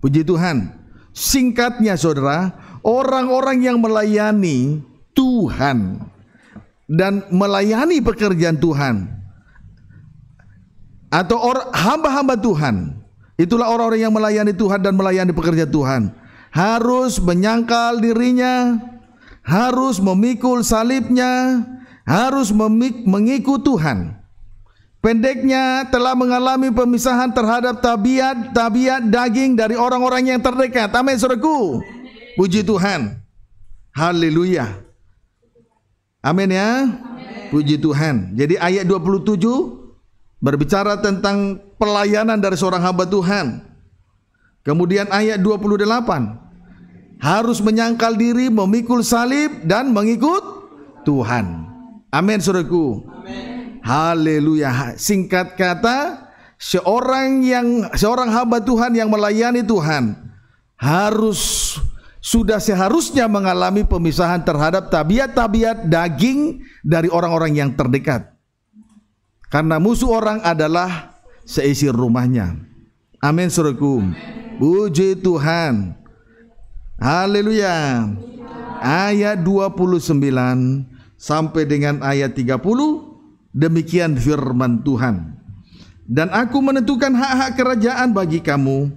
S1: Puji Tuhan. Singkatnya Saudara, orang-orang yang melayani Tuhan dan melayani pekerjaan Tuhan atau hamba-hamba Tuhan. Itulah orang-orang yang melayani Tuhan dan melayani pekerja Tuhan. Harus menyangkal dirinya, harus memikul salibnya, harus mengikut Tuhan. Pendeknya telah mengalami pemisahan terhadap tabiat tabiat daging dari orang-orang yang terdekat. Amin saudaraku. Puji Tuhan. Haleluya. Amin ya. Puji Tuhan. Jadi ayat 27 berbicara tentang pelayanan dari seorang hamba Tuhan. Kemudian ayat 28 harus menyangkal diri, memikul salib dan mengikut Tuhan. Amin Saudaraku. Haleluya. Singkat kata, seorang yang seorang hamba Tuhan yang melayani Tuhan harus sudah seharusnya mengalami pemisahan terhadap tabiat-tabiat daging dari orang-orang yang terdekat. Karena musuh orang adalah seisi rumahnya. Amin suruhku. Puji Tuhan. Haleluya. Ayat 29 sampai dengan ayat 30 demikian firman Tuhan. Dan aku menentukan hak-hak kerajaan bagi kamu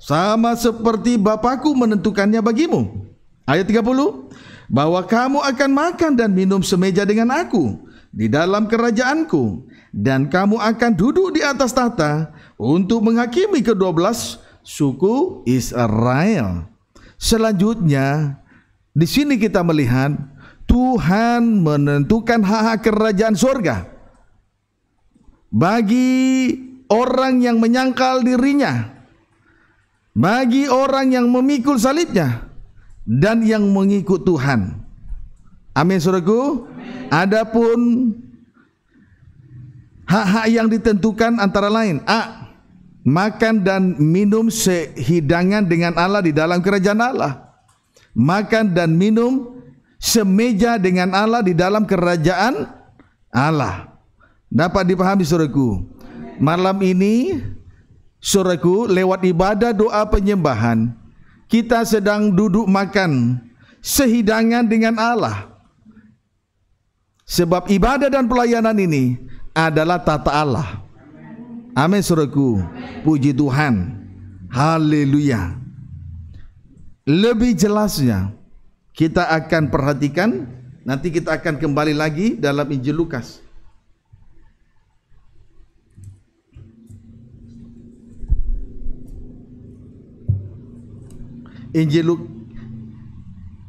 S1: sama seperti Bapakku menentukannya bagimu. Ayat 30 bahwa kamu akan makan dan minum semeja dengan aku di dalam kerajaanku dan kamu akan duduk di atas tahta untuk menghakimi kedua belas suku Israel. Selanjutnya, di sini kita melihat Tuhan menentukan hak-hak kerajaan surga bagi orang yang menyangkal dirinya, bagi orang yang memikul salibnya, dan yang mengikut Tuhan. Amin, saudaraku. Adapun Hak-hak yang ditentukan antara lain A. Makan dan minum sehidangan dengan Allah di dalam kerajaan Allah Makan dan minum semeja dengan Allah di dalam kerajaan Allah Dapat dipahami soreku Malam ini soreku lewat ibadah doa penyembahan Kita sedang duduk makan sehidangan dengan Allah Sebab ibadah dan pelayanan ini adalah tata Allah. Amin suruhku. Puji Tuhan. Haleluya. Lebih jelasnya kita akan perhatikan nanti kita akan kembali lagi dalam Injil Lukas. Injil Lukas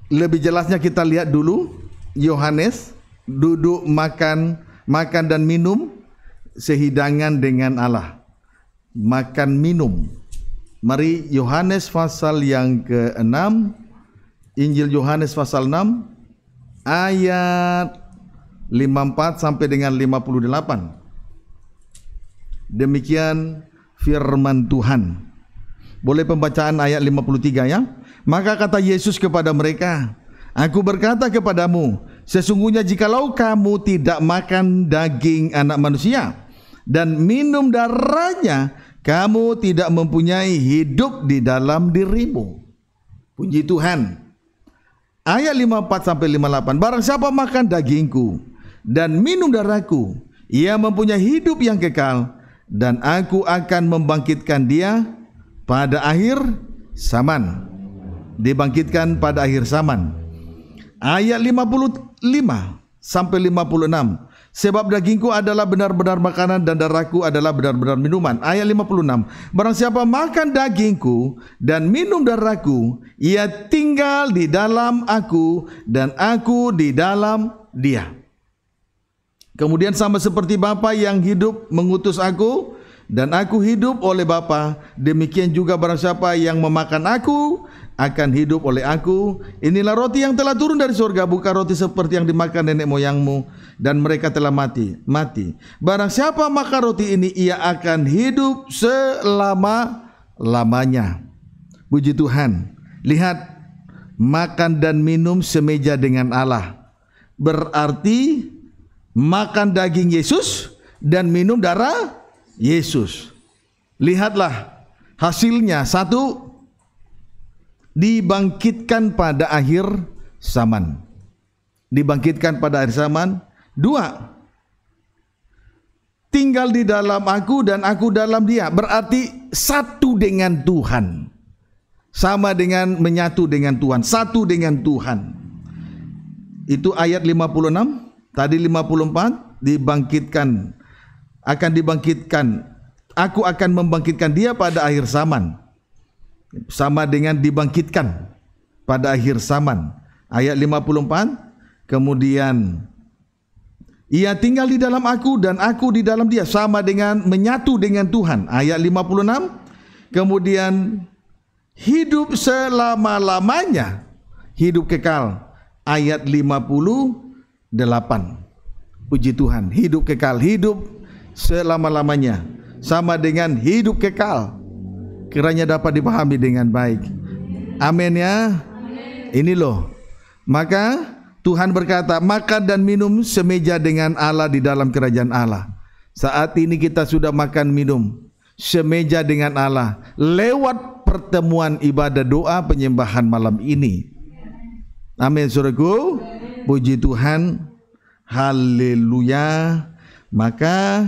S1: lebih jelasnya kita lihat dulu Yohanes duduk makan makan dan minum sehidangan dengan Allah. Makan minum. Mari Yohanes pasal yang ke-6 Injil Yohanes pasal 6 ayat 54 sampai dengan 58. Demikian firman Tuhan. Boleh pembacaan ayat 53 ya? Maka kata Yesus kepada mereka, Aku berkata kepadamu, Sesungguhnya jikalau kamu tidak makan daging anak manusia dan minum darahnya, kamu tidak mempunyai hidup di dalam dirimu. Puji Tuhan. Ayat 54 sampai 58. Barang siapa makan dagingku dan minum darahku, ia mempunyai hidup yang kekal dan aku akan membangkitkan dia pada akhir zaman. Dibangkitkan pada akhir zaman ayat 55 sampai 56. Sebab dagingku adalah benar-benar makanan dan darahku adalah benar-benar minuman. Ayat 56. Barang siapa makan dagingku dan minum darahku, ia tinggal di dalam aku dan aku di dalam dia. Kemudian sama seperti Bapa yang hidup mengutus aku dan aku hidup oleh Bapa, demikian juga barang siapa yang memakan aku akan hidup oleh aku. Inilah roti yang telah turun dari surga, bukan roti seperti yang dimakan nenek moyangmu dan mereka telah mati. Mati. Barang siapa makan roti ini, ia akan hidup selama-lamanya. Puji Tuhan. Lihat, makan dan minum semeja dengan Allah. Berarti makan daging Yesus dan minum darah Yesus. Lihatlah hasilnya satu dibangkitkan pada akhir zaman. Dibangkitkan pada akhir zaman. Dua, tinggal di dalam aku dan aku dalam dia. Berarti satu dengan Tuhan. Sama dengan menyatu dengan Tuhan. Satu dengan Tuhan. Itu ayat 56. Tadi 54 dibangkitkan akan dibangkitkan aku akan membangkitkan dia pada akhir zaman sama dengan dibangkitkan pada akhir zaman. Ayat 54, kemudian ia tinggal di dalam aku dan aku di dalam dia sama dengan menyatu dengan Tuhan. Ayat 56, kemudian hidup selama-lamanya, hidup kekal. Ayat 58. Puji Tuhan, hidup kekal, hidup selama-lamanya sama dengan hidup kekal kiranya dapat dipahami dengan baik. Amin ya. Ini loh. Maka Tuhan berkata, makan dan minum semeja dengan Allah di dalam kerajaan Allah. Saat ini kita sudah makan minum semeja dengan Allah lewat pertemuan ibadah doa penyembahan malam ini. Amin suruhku. Puji Tuhan. Haleluya. Maka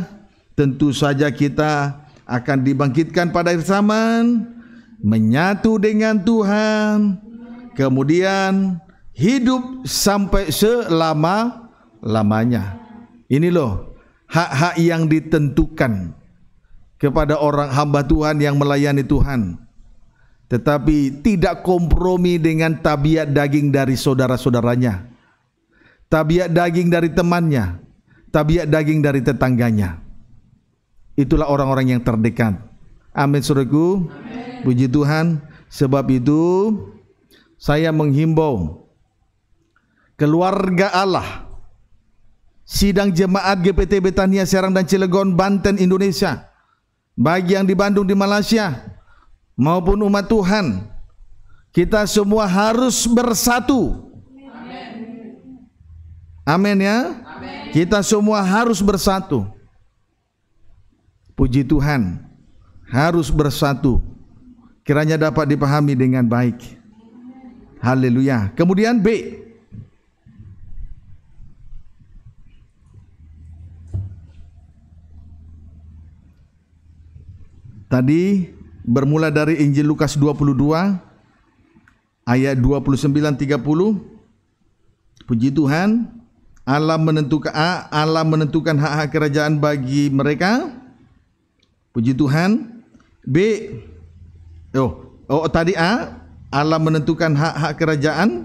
S1: tentu saja kita akan dibangkitkan pada akhir zaman, menyatu dengan Tuhan, kemudian hidup sampai selama-lamanya. Ini loh hak-hak yang ditentukan kepada orang hamba Tuhan yang melayani Tuhan. Tetapi tidak kompromi dengan tabiat daging dari saudara-saudaranya. Tabiat daging dari temannya. Tabiat daging dari tetangganya. Itulah orang-orang yang terdekat. Amin suruhku. Amin. Puji Tuhan. Sebab itu saya menghimbau keluarga Allah sidang jemaat GPT Betania Serang dan Cilegon Banten Indonesia bagi yang di Bandung di Malaysia maupun umat Tuhan kita semua harus bersatu amin ya amin. kita semua harus bersatu Puji Tuhan, harus bersatu. Kiranya dapat dipahami dengan baik. Haleluya. Kemudian B. Tadi bermula dari Injil Lukas 22 ayat 29 30. Puji Tuhan, Allah menentukan Allah menentukan hak-hak kerajaan bagi mereka Puji Tuhan. B. Oh, oh tadi A. Allah menentukan hak-hak kerajaan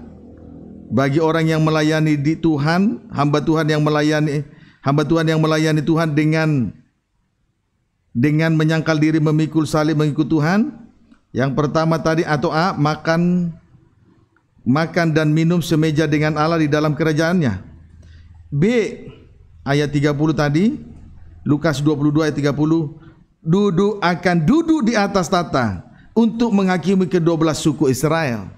S1: bagi orang yang melayani di Tuhan, hamba Tuhan yang melayani hamba Tuhan yang melayani Tuhan dengan dengan menyangkal diri memikul salib mengikut Tuhan. Yang pertama tadi atau A makan makan dan minum semeja dengan Allah di dalam kerajaannya. B ayat 30 tadi Lukas 22 ayat 30 duduk akan duduk di atas tata untuk menghakimi kedua belas suku Israel.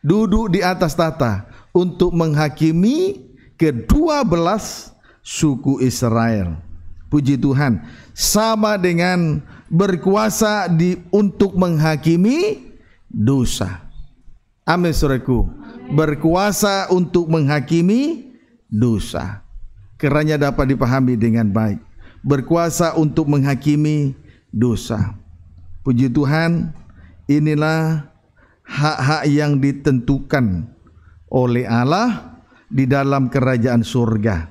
S1: Duduk di atas tata untuk menghakimi kedua belas suku Israel. Puji Tuhan, sama dengan berkuasa di untuk menghakimi dosa. Amin saudaraku. Berkuasa untuk menghakimi dosa. Keranya dapat dipahami dengan baik. Berkuasa untuk menghakimi dosa. Puji Tuhan, inilah hak-hak yang ditentukan oleh Allah di dalam kerajaan surga.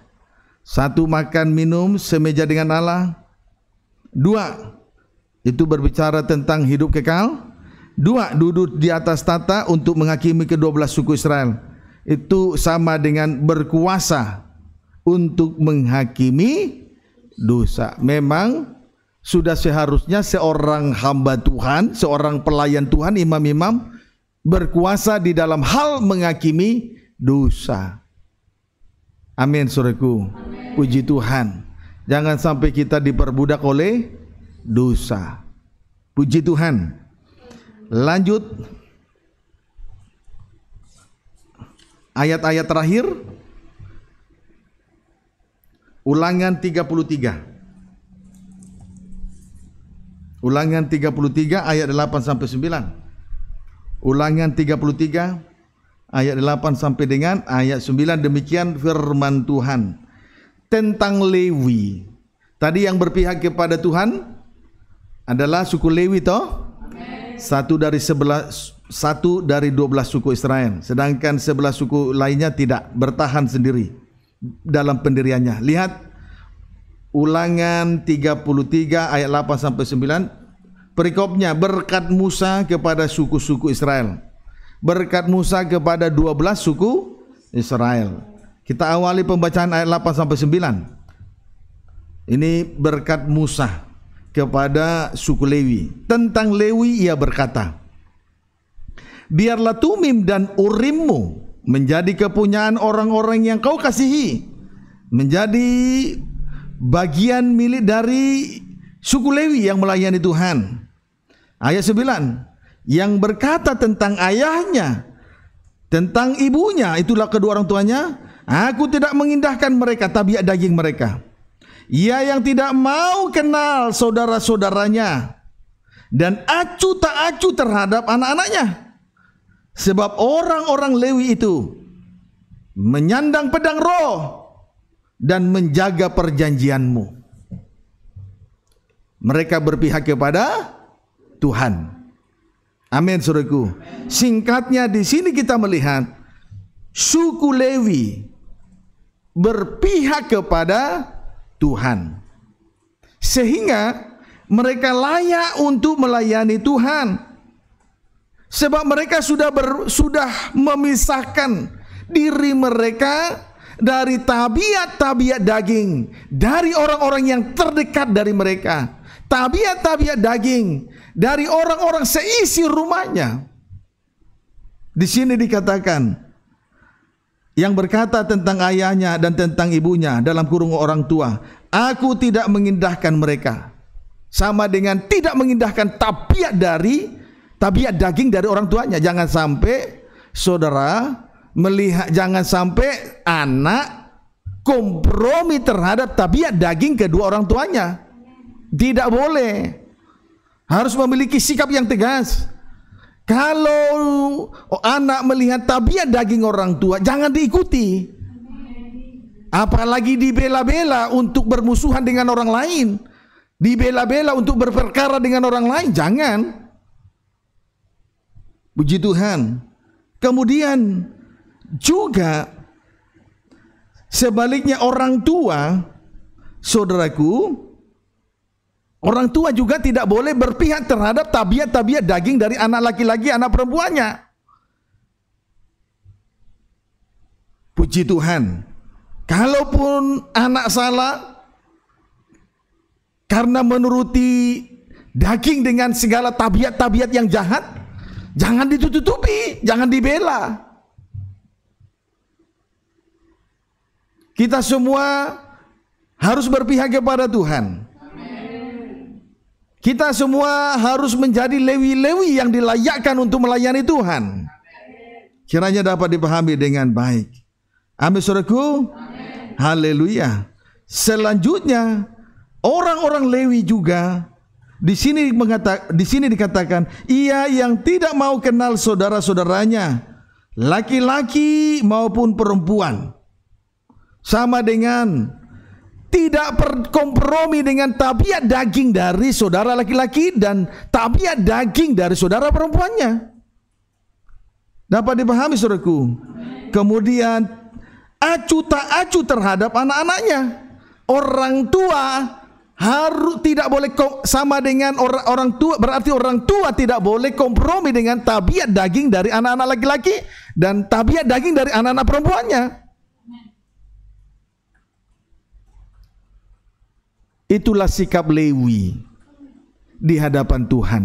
S1: Satu makan minum semeja dengan Allah. Dua, itu berbicara tentang hidup kekal. Dua, duduk di atas tata untuk menghakimi kedua belas suku Israel. Itu sama dengan berkuasa untuk menghakimi dosa. Memang sudah seharusnya seorang hamba Tuhan, seorang pelayan Tuhan, imam-imam berkuasa di dalam hal menghakimi dosa. Amin, saudaraku. Puji Tuhan. Jangan sampai kita diperbudak oleh dosa. Puji Tuhan. Lanjut ayat-ayat terakhir Ulangan 33. Ulangan 33 ayat 8 sampai 9. Ulangan 33 ayat 8 sampai dengan ayat 9 demikian firman Tuhan tentang Lewi. Tadi yang berpihak kepada Tuhan adalah suku Lewi toh? Satu dari sebelas satu dari 12 suku Israel, sedangkan sebelah suku lainnya tidak bertahan sendiri dalam pendiriannya. Lihat Ulangan 33 ayat 8 sampai 9. Perikopnya berkat Musa kepada suku-suku Israel. Berkat Musa kepada 12 suku Israel. Kita awali pembacaan ayat 8 sampai 9. Ini berkat Musa kepada suku Lewi. Tentang Lewi ia berkata, biarlah tumim dan urimmu menjadi kepunyaan orang-orang yang kau kasihi menjadi bagian milik dari suku Lewi yang melayani Tuhan. Ayat 9 yang berkata tentang ayahnya, tentang ibunya, itulah kedua orang tuanya, aku tidak mengindahkan mereka tabiat daging mereka. Ia yang tidak mau kenal saudara-saudaranya dan acuh tak acuh terhadap anak-anaknya. Sebab orang-orang Lewi itu menyandang pedang roh dan menjaga perjanjianmu. Mereka berpihak kepada Tuhan. Amin suruhku. Singkatnya di sini kita melihat suku Lewi berpihak kepada Tuhan. Sehingga mereka layak untuk melayani Tuhan. Sebab mereka sudah ber, sudah memisahkan diri mereka dari tabiat-tabiat daging, dari orang-orang yang terdekat dari mereka, tabiat-tabiat daging, dari orang-orang seisi rumahnya. Di sini dikatakan yang berkata tentang ayahnya dan tentang ibunya dalam kurung orang tua, aku tidak mengindahkan mereka. Sama dengan tidak mengindahkan tabiat dari tabiat daging dari orang tuanya. Jangan sampai saudara melihat jangan sampai anak kompromi terhadap tabiat daging kedua orang tuanya. Tidak boleh. Harus memiliki sikap yang tegas. Kalau anak melihat tabiat daging orang tua, jangan diikuti. Apalagi dibela-bela untuk bermusuhan dengan orang lain. Dibela-bela untuk berperkara dengan orang lain. Jangan. Puji Tuhan. Kemudian juga sebaliknya orang tua, saudaraku, orang tua juga tidak boleh berpihak terhadap tabiat-tabiat daging dari anak laki-laki, anak perempuannya. Puji Tuhan. Kalaupun anak salah karena menuruti daging dengan segala tabiat-tabiat yang jahat, jangan ditutupi, jangan dibela. Kita semua harus berpihak kepada Tuhan. Kita semua harus menjadi lewi-lewi yang dilayakkan untuk melayani Tuhan. Kiranya dapat dipahami dengan baik. Amin saudaraku. Haleluya. Selanjutnya orang-orang Lewi juga di sini mengata, di sini dikatakan ia yang tidak mau kenal saudara-saudaranya laki-laki maupun perempuan. Sama dengan tidak berkompromi dengan tabiat daging dari saudara laki-laki dan tabiat daging dari saudara perempuannya. Dapat dipahami saudaraku? Kemudian acu tak acu terhadap anak-anaknya. Orang tua harus tidak boleh sama dengan orang orang tua berarti orang tua tidak boleh kompromi dengan tabiat daging dari anak-anak laki-laki dan tabiat daging dari anak-anak perempuannya. Itulah sikap Lewi di hadapan Tuhan.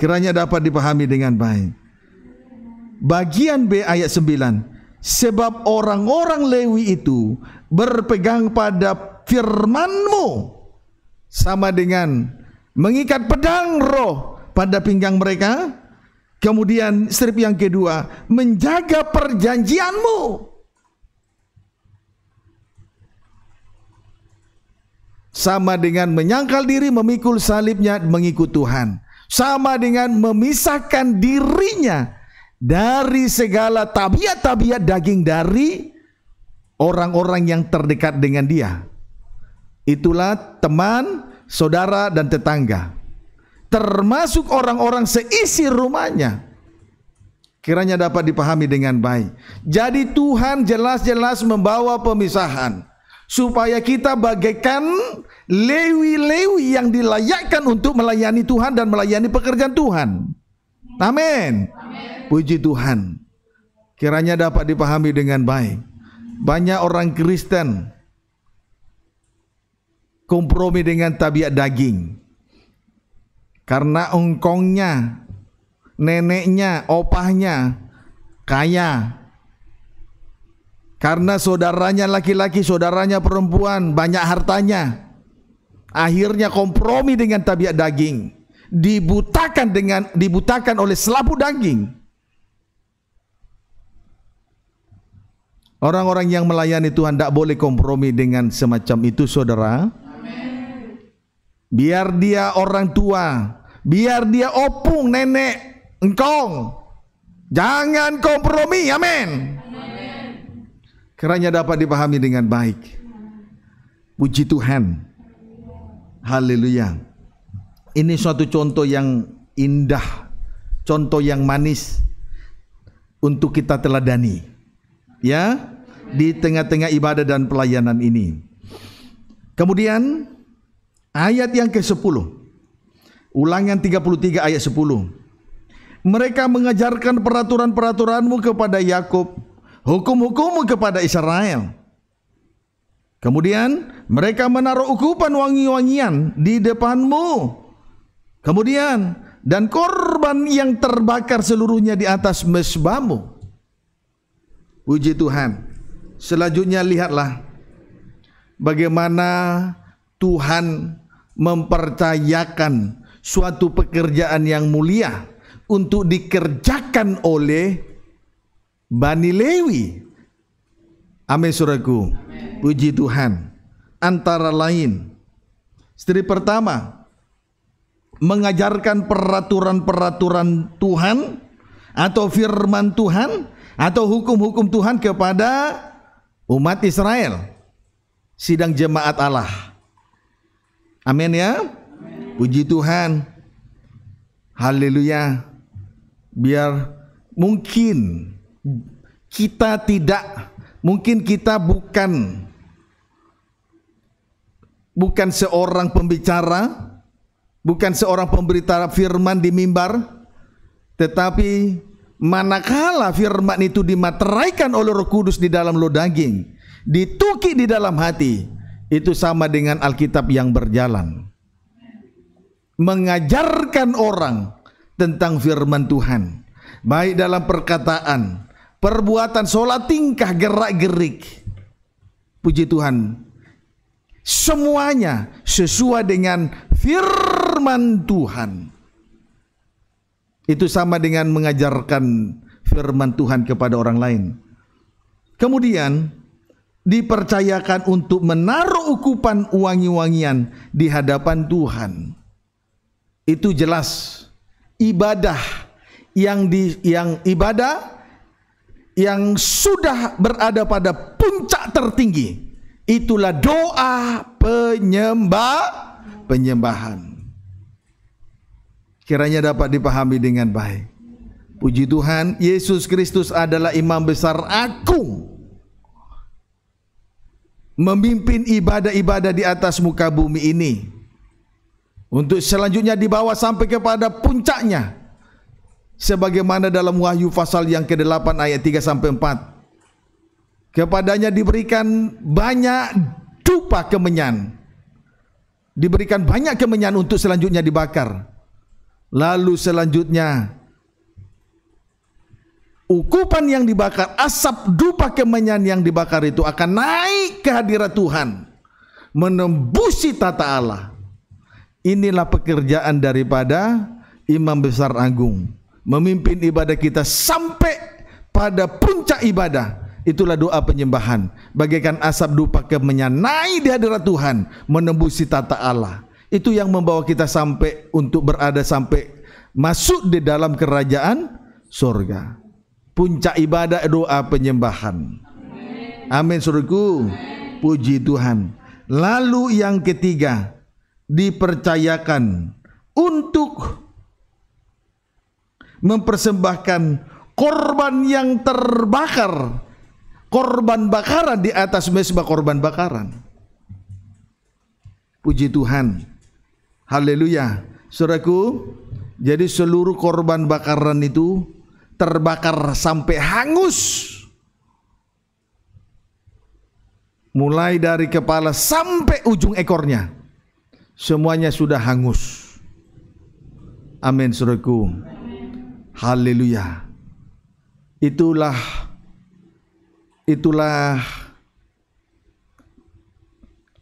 S1: Kiranya dapat dipahami dengan baik. Bagian B ayat 9. Sebab orang-orang Lewi itu berpegang pada firmanmu sama dengan mengikat pedang roh pada pinggang mereka. Kemudian strip yang kedua, menjaga perjanjianmu. sama dengan menyangkal diri, memikul salibnya, mengikut Tuhan. Sama dengan memisahkan dirinya dari segala tabiat-tabiat daging dari orang-orang yang terdekat dengan dia. Itulah teman, saudara, dan tetangga. Termasuk orang-orang seisi rumahnya. Kiranya dapat dipahami dengan baik. Jadi Tuhan jelas-jelas membawa pemisahan supaya kita bagaikan lewi-lewi yang dilayakkan untuk melayani Tuhan dan melayani pekerjaan Tuhan. Amin. Puji Tuhan. Kiranya dapat dipahami dengan baik. Banyak orang Kristen kompromi dengan tabiat daging. Karena engkongnya, neneknya, opahnya kaya, karena saudaranya laki-laki, saudaranya perempuan, banyak hartanya. Akhirnya kompromi dengan tabiat daging. Dibutakan dengan dibutakan oleh selaput daging. Orang-orang yang melayani Tuhan tidak boleh kompromi dengan semacam itu saudara. Biar dia orang tua, biar dia opung, nenek, engkong. Jangan kompromi, amin. Kiranya dapat dipahami dengan baik. Puji Tuhan. Haleluya. Ini suatu contoh yang indah, contoh yang manis untuk kita teladani. Ya, di tengah-tengah ibadah dan pelayanan ini. Kemudian ayat yang ke-10. Ulangan 33 ayat 10. Mereka mengajarkan peraturan-peraturanmu kepada Yakub hukum-hukum kepada Israel. Kemudian mereka menaruh ukupan wangi-wangian di depanmu. Kemudian dan korban yang terbakar seluruhnya di atas mesbahmu. Puji Tuhan. Selanjutnya lihatlah bagaimana Tuhan mempercayakan suatu pekerjaan yang mulia untuk dikerjakan oleh Bani Lewi. Amin suraku. Puji Tuhan. Antara lain. Istri pertama. Mengajarkan peraturan-peraturan Tuhan. Atau firman Tuhan. Atau hukum-hukum Tuhan kepada umat Israel. Sidang jemaat Allah. Amin ya. Amen. Puji Tuhan. Haleluya. Biar mungkin kita tidak mungkin kita bukan bukan seorang pembicara, bukan seorang pemberita firman di mimbar, tetapi manakala firman itu dimateraikan oleh Roh Kudus di dalam lo daging, dituki di dalam hati, itu sama dengan Alkitab yang berjalan. Mengajarkan orang tentang firman Tuhan, baik dalam perkataan, perbuatan, sholat, tingkah, gerak-gerik. Puji Tuhan. Semuanya sesuai dengan firman Tuhan. Itu sama dengan mengajarkan firman Tuhan kepada orang lain. Kemudian dipercayakan untuk menaruh ukupan wangi-wangian di hadapan Tuhan. Itu jelas ibadah yang di yang ibadah yang sudah berada pada puncak tertinggi itulah doa penyembah penyembahan kiranya dapat dipahami dengan baik puji Tuhan Yesus Kristus adalah imam besar aku memimpin ibadah-ibadah di atas muka bumi ini untuk selanjutnya dibawa sampai kepada puncaknya sebagaimana dalam Wahyu pasal yang ke-8 ayat 3 sampai 4. Kepadanya diberikan banyak dupa kemenyan. Diberikan banyak kemenyan untuk selanjutnya dibakar. Lalu selanjutnya ukupan yang dibakar, asap dupa kemenyan yang dibakar itu akan naik ke hadirat Tuhan, menembusi tata Allah. Inilah pekerjaan daripada imam besar agung memimpin ibadah kita sampai pada puncak ibadah. Itulah doa penyembahan. Bagaikan asap dupa menyanai di hadirat Tuhan, menembusi tata Allah. Itu yang membawa kita sampai untuk berada sampai masuk di dalam kerajaan surga. Puncak ibadah doa penyembahan. Amin suruhku. Puji Tuhan. Lalu yang ketiga dipercayakan untuk mempersembahkan korban yang terbakar korban bakaran di atas mesbah korban bakaran puji Tuhan haleluya suraku jadi seluruh korban bakaran itu terbakar sampai hangus mulai dari kepala sampai ujung ekornya semuanya sudah hangus amin suraku Haleluya. Itulah itulah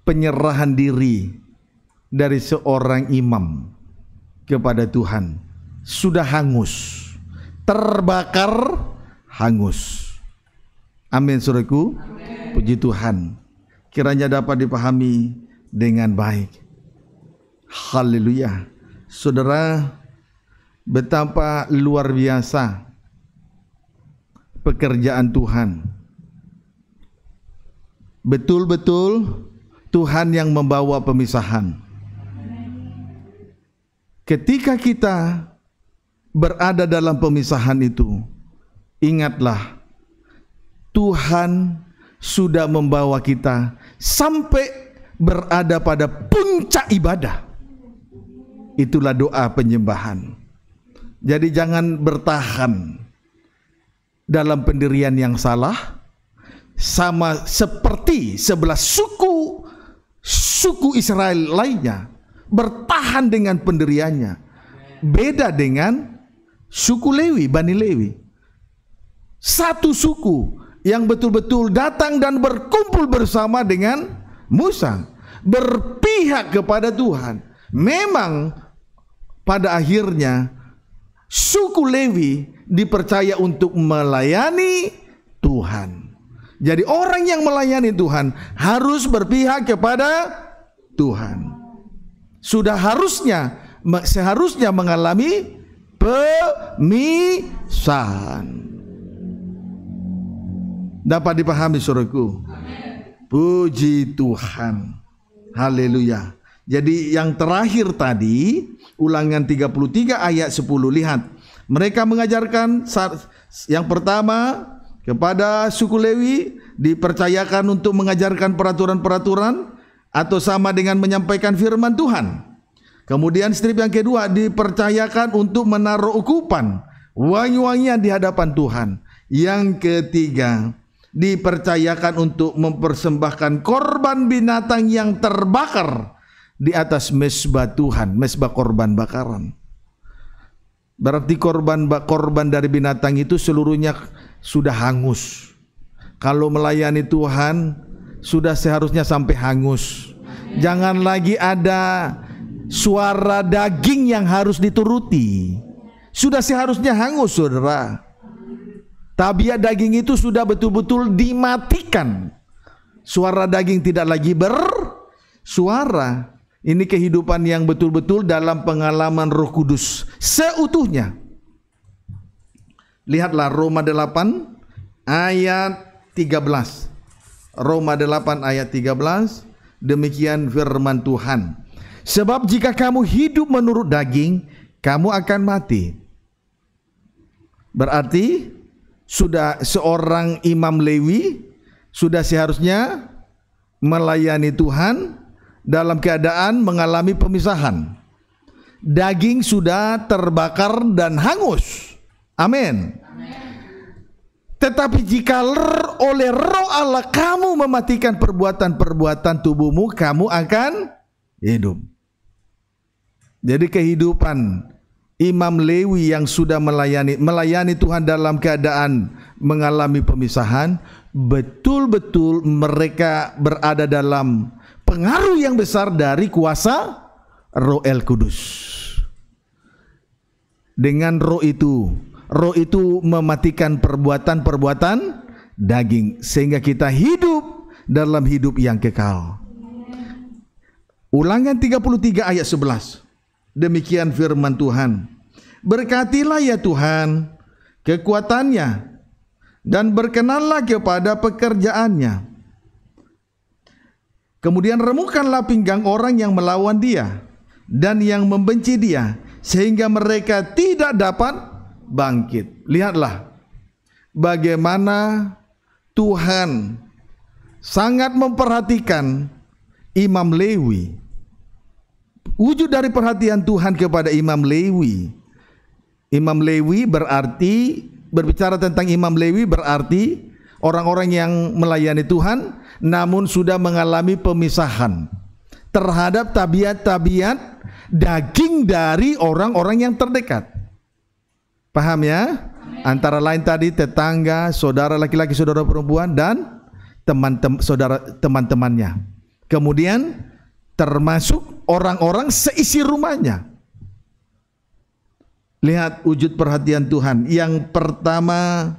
S1: penyerahan diri dari seorang imam kepada Tuhan. Sudah hangus, terbakar hangus. Amin Saudaraku. Puji Tuhan. Kiranya dapat dipahami dengan baik. Haleluya. Saudara, betapa luar biasa pekerjaan Tuhan. Betul-betul Tuhan yang membawa pemisahan. Ketika kita berada dalam pemisahan itu, ingatlah Tuhan sudah membawa kita sampai berada pada puncak ibadah. Itulah doa penyembahan. Jadi jangan bertahan dalam pendirian yang salah sama seperti sebelah suku suku Israel lainnya bertahan dengan pendiriannya. Beda dengan suku Lewi, Bani Lewi. Satu suku yang betul-betul datang dan berkumpul bersama dengan Musa, berpihak kepada Tuhan. Memang pada akhirnya suku Lewi dipercaya untuk melayani Tuhan. Jadi orang yang melayani Tuhan harus berpihak kepada Tuhan. Sudah harusnya seharusnya mengalami pemisahan. Dapat dipahami suruhku? Puji Tuhan. Haleluya. Jadi yang terakhir tadi ulangan 33 ayat 10 lihat mereka mengajarkan yang pertama kepada suku Lewi dipercayakan untuk mengajarkan peraturan-peraturan atau sama dengan menyampaikan firman Tuhan. Kemudian strip yang kedua dipercayakan untuk menaruh ukupan wangi-wangian di hadapan Tuhan. Yang ketiga dipercayakan untuk mempersembahkan korban binatang yang terbakar di atas mesbah Tuhan, mesbah korban bakaran. Berarti korban korban dari binatang itu seluruhnya sudah hangus. Kalau melayani Tuhan sudah seharusnya sampai hangus. Jangan lagi ada suara daging yang harus dituruti. Sudah seharusnya hangus, Saudara. Tabiat daging itu sudah betul-betul dimatikan. Suara daging tidak lagi bersuara. Ini kehidupan yang betul-betul dalam pengalaman Roh Kudus seutuhnya. Lihatlah Roma 8 ayat 13. Roma 8 ayat 13 demikian firman Tuhan. Sebab jika kamu hidup menurut daging, kamu akan mati. Berarti sudah seorang imam Lewi sudah seharusnya melayani Tuhan dalam keadaan mengalami pemisahan. Daging sudah terbakar dan hangus. Amin. Tetapi jika oleh roh Allah kamu mematikan perbuatan-perbuatan tubuhmu, kamu akan hidup. Jadi kehidupan Imam Lewi yang sudah melayani melayani Tuhan dalam keadaan mengalami pemisahan betul-betul mereka berada dalam pengaruh yang besar dari kuasa Roh El Kudus. Dengan roh itu, roh itu mematikan perbuatan-perbuatan daging sehingga kita hidup dalam hidup yang kekal. Ulangan 33 ayat 11. Demikian firman Tuhan. Berkatilah ya Tuhan kekuatannya dan berkenanlah kepada pekerjaannya Kemudian remukanlah pinggang orang yang melawan dia dan yang membenci dia sehingga mereka tidak dapat bangkit. Lihatlah bagaimana Tuhan sangat memperhatikan Imam Lewi. Wujud dari perhatian Tuhan kepada Imam Lewi. Imam Lewi berarti berbicara tentang Imam Lewi berarti orang-orang yang melayani Tuhan namun sudah mengalami pemisahan terhadap tabiat-tabiat daging dari orang-orang yang terdekat. Paham ya? Antara lain tadi tetangga, saudara laki-laki, saudara perempuan dan teman tem saudara teman-temannya. Kemudian termasuk orang-orang seisi rumahnya. Lihat wujud perhatian Tuhan. Yang pertama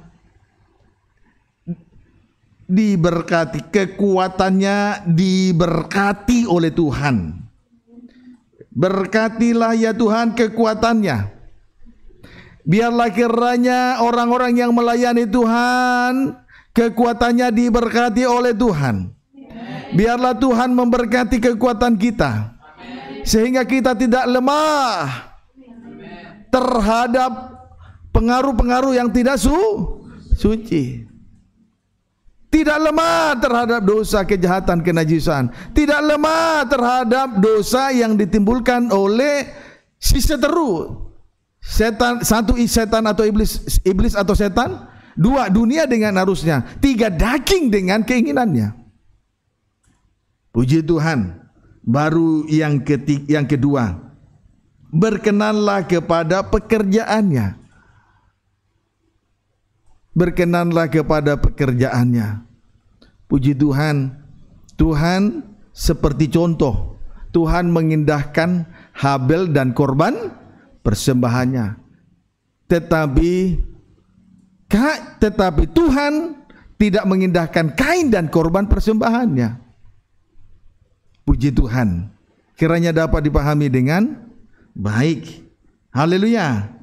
S1: diberkati, kekuatannya diberkati oleh Tuhan. Berkatilah ya Tuhan kekuatannya. Biarlah kiranya orang-orang yang melayani Tuhan kekuatannya diberkati oleh Tuhan. Biarlah Tuhan memberkati kekuatan kita sehingga kita tidak lemah terhadap pengaruh-pengaruh yang tidak su suci. Tidak lemah terhadap dosa kejahatan kenajisan. Tidak lemah terhadap dosa yang ditimbulkan oleh si seteru. Setan satu setan atau iblis iblis atau setan, dua dunia dengan arusnya, tiga daging dengan keinginannya. Puji Tuhan. Baru yang ketik yang kedua, berkenanlah kepada pekerjaannya berkenanlah kepada pekerjaannya. Puji Tuhan, Tuhan seperti contoh, Tuhan mengindahkan Habel dan korban persembahannya. Tetapi tetapi Tuhan tidak mengindahkan Kain dan korban persembahannya. Puji Tuhan. Kiranya dapat dipahami dengan baik. Haleluya.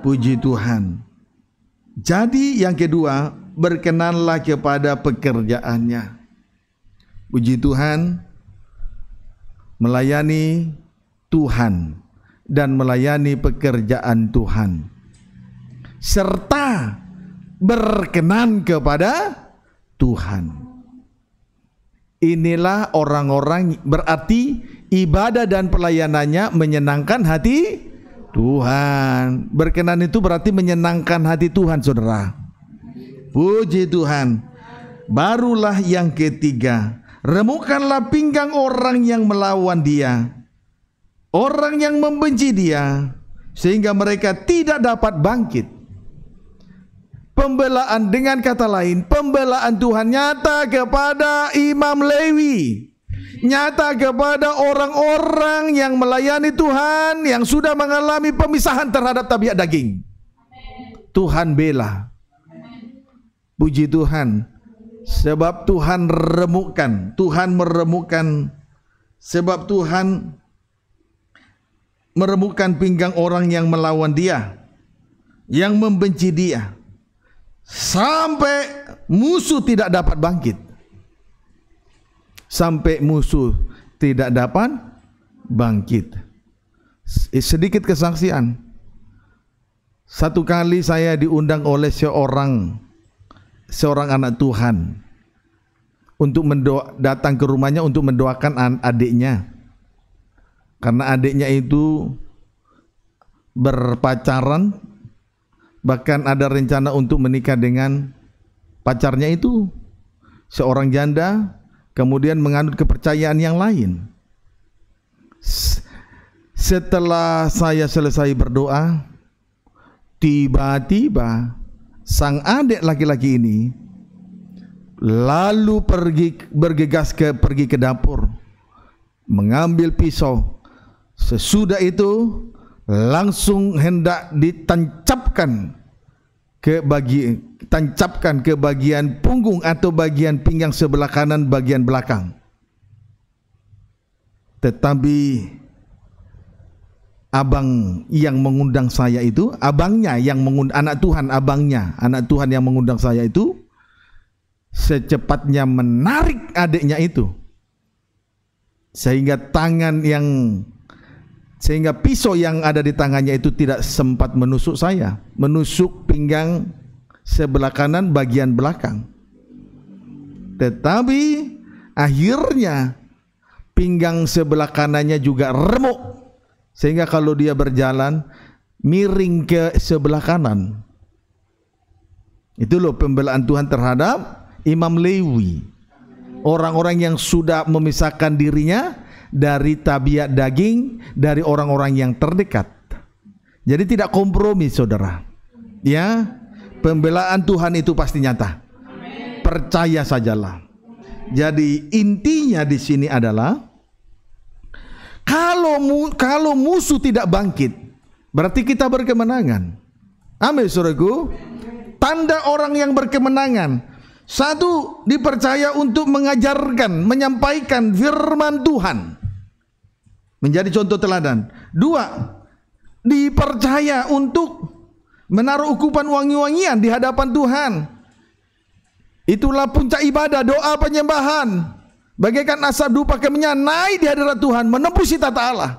S1: Puji Tuhan. Jadi yang kedua, berkenanlah kepada pekerjaannya. Puji Tuhan, melayani Tuhan dan melayani pekerjaan Tuhan. Serta berkenan kepada Tuhan. Inilah orang-orang berarti ibadah dan pelayanannya menyenangkan hati Tuhan. Berkenan itu berarti menyenangkan hati Tuhan, saudara. Puji Tuhan. Barulah yang ketiga, remukanlah pinggang orang yang melawan dia, orang yang membenci dia, sehingga mereka tidak dapat bangkit. Pembelaan dengan kata lain, pembelaan Tuhan nyata kepada Imam Lewi nyata kepada orang-orang yang melayani Tuhan yang sudah mengalami pemisahan terhadap tabiat daging. Tuhan bela. Puji Tuhan. Sebab Tuhan remukkan, Tuhan meremukkan sebab Tuhan meremukkan pinggang orang yang melawan dia, yang membenci dia sampai musuh tidak dapat bangkit sampai musuh tidak dapat bangkit. Sedikit kesaksian. Satu kali saya diundang oleh seorang seorang anak Tuhan untuk mendoa, datang ke rumahnya untuk mendoakan adiknya. Karena adiknya itu berpacaran bahkan ada rencana untuk menikah dengan pacarnya itu seorang janda kemudian menganut kepercayaan yang lain. Setelah saya selesai berdoa, tiba-tiba sang adik laki-laki ini lalu pergi bergegas ke pergi ke dapur mengambil pisau. Sesudah itu langsung hendak ditancapkan ke bagi tancapkan ke bagian punggung atau bagian pinggang sebelah kanan bagian belakang. Tetapi abang yang mengundang saya itu, abangnya yang mengundang anak Tuhan, abangnya, anak Tuhan yang mengundang saya itu secepatnya menarik adiknya itu sehingga tangan yang sehingga pisau yang ada di tangannya itu tidak sempat menusuk saya, menusuk pinggang sebelah kanan bagian belakang. Tetapi akhirnya pinggang sebelah kanannya juga remuk sehingga kalau dia berjalan miring ke sebelah kanan. Itu loh pembelaan Tuhan terhadap Imam Lewi. Orang-orang yang sudah memisahkan dirinya dari tabiat daging dari orang-orang yang terdekat. Jadi tidak kompromi saudara. Ya, pembelaan Tuhan itu pasti nyata. Percaya sajalah. Jadi intinya di sini adalah kalau mu, kalau musuh tidak bangkit, berarti kita berkemenangan. Amin, saudaraku. Tanda orang yang berkemenangan. Satu, dipercaya untuk mengajarkan, menyampaikan firman Tuhan menjadi contoh teladan. Dua, dipercaya untuk menaruh ukupan wangi-wangian di hadapan Tuhan. Itulah puncak ibadah, doa penyembahan. Bagaikan asap dupa kemenyan naik di hadapan Tuhan, menembusi tata Allah.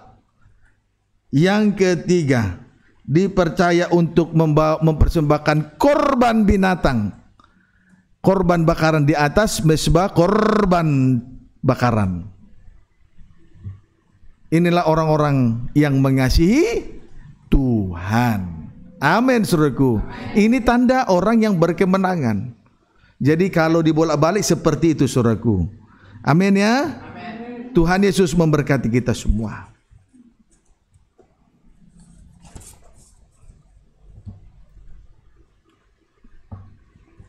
S1: Yang ketiga, dipercaya untuk membawa, mempersembahkan korban binatang. Korban bakaran di atas mesbah korban bakaran. Inilah orang-orang yang mengasihi Tuhan. Amin, suruhku. Ini tanda orang yang berkemenangan. Jadi kalau dibolak-balik seperti itu, suruhku. Amin ya. Amen. Tuhan Yesus memberkati kita semua.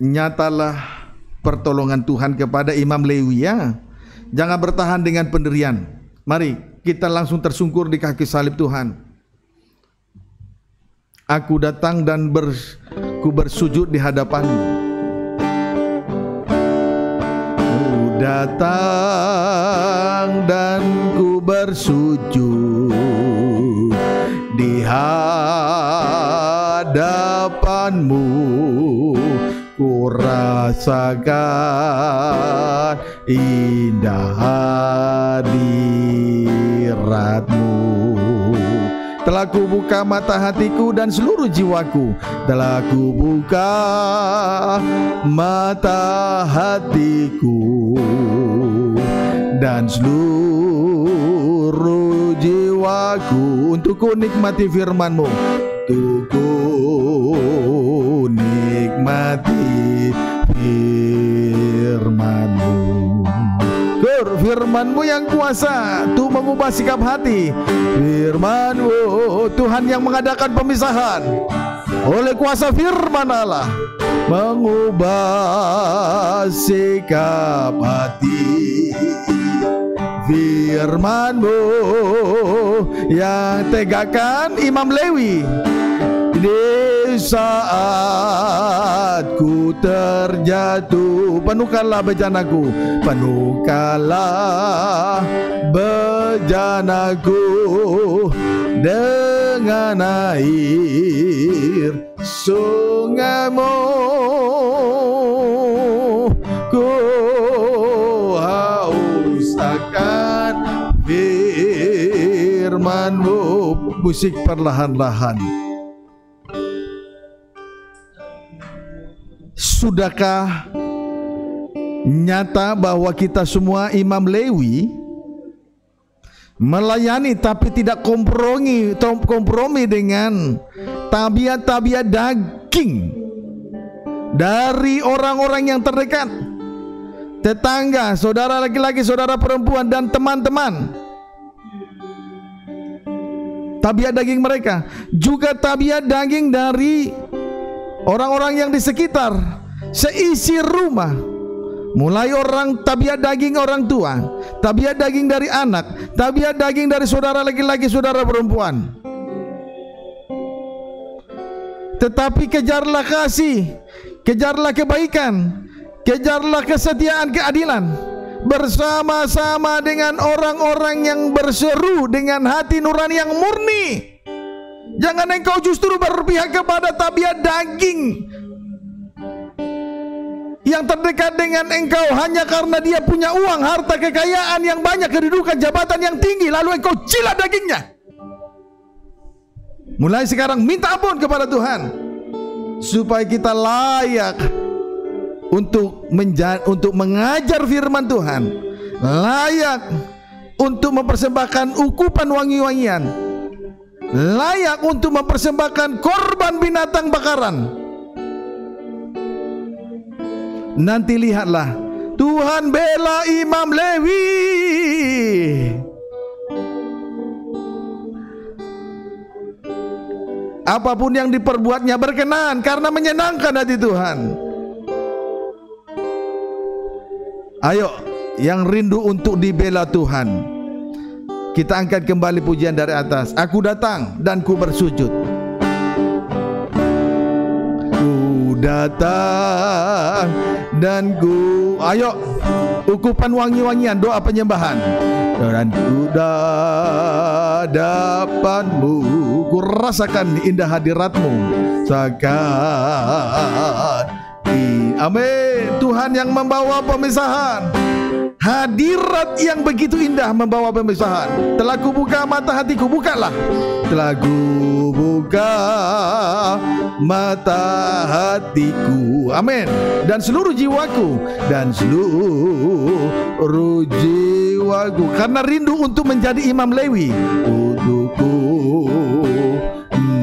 S1: Nyatalah pertolongan Tuhan kepada Imam Lewi ya. Jangan bertahan dengan penderian. Mari kita langsung tersungkur di kaki salib Tuhan. Aku datang dan ber, ku bersujud di hadapanmu. Ku datang dan ku bersujud di hadapanmu ku rasakan indah hadiratmu telah ku buka mata hatiku dan seluruh jiwaku Telah ku buka mata hatiku Dan seluruh jiwaku Untuk ku nikmati firmanmu Untuk ku ku nikmati firmanmu Gur, firmanmu yang kuasa Tuh mengubah sikap hati Firmanmu Tuhan yang mengadakan pemisahan Oleh kuasa firman Allah Mengubah sikap hati Firmanmu Yang tegakan Imam Lewi di saat ku terjatuh penuhkanlah bejanaku penuhkanlah bejanaku dengan air sungaimu ku haus akan firmanmu musik perlahan-lahan sudahkah nyata bahwa kita semua imam Lewi melayani tapi tidak kompromi kompromi dengan tabiat-tabiat daging dari orang-orang yang terdekat tetangga, saudara laki-laki, saudara perempuan dan teman-teman tabiat daging mereka juga tabiat daging dari orang-orang yang di sekitar seisi rumah mulai orang tabiat daging orang tua tabiat daging dari anak tabiat daging dari saudara laki-laki saudara perempuan tetapi kejarlah kasih kejarlah kebaikan kejarlah kesetiaan keadilan bersama-sama dengan orang-orang yang berseru dengan hati nurani yang murni Jangan engkau justru berpihak kepada tabiat daging yang terdekat dengan engkau hanya karena dia punya uang, harta, kekayaan yang banyak, kedudukan, jabatan yang tinggi, lalu engkau jilat dagingnya. Mulai sekarang minta ampun kepada Tuhan supaya kita layak untuk menja untuk mengajar firman Tuhan, layak untuk mempersembahkan ukupan wangi-wangian, layak untuk mempersembahkan korban binatang bakaran. Nanti lihatlah Tuhan bela Imam Lewi. Apapun yang diperbuatnya berkenan karena menyenangkan hati Tuhan. Ayo yang rindu untuk dibela Tuhan, kita angkat kembali pujian dari atas. Aku datang dan ku bersujud. Ku datang dan ku ayo ukupan wangi-wangian doa penyembahan dan ku dapatmu ku rasakan indah hadiratmu sakat amin Tuhan yang membawa pemisahan Hadirat yang begitu indah membawa pemisahan Telah buka mata hatiku, bukalah Telah buka mata hatiku Amin Dan seluruh jiwaku Dan seluruh jiwaku Karena rindu untuk menjadi Imam Lewi Untukku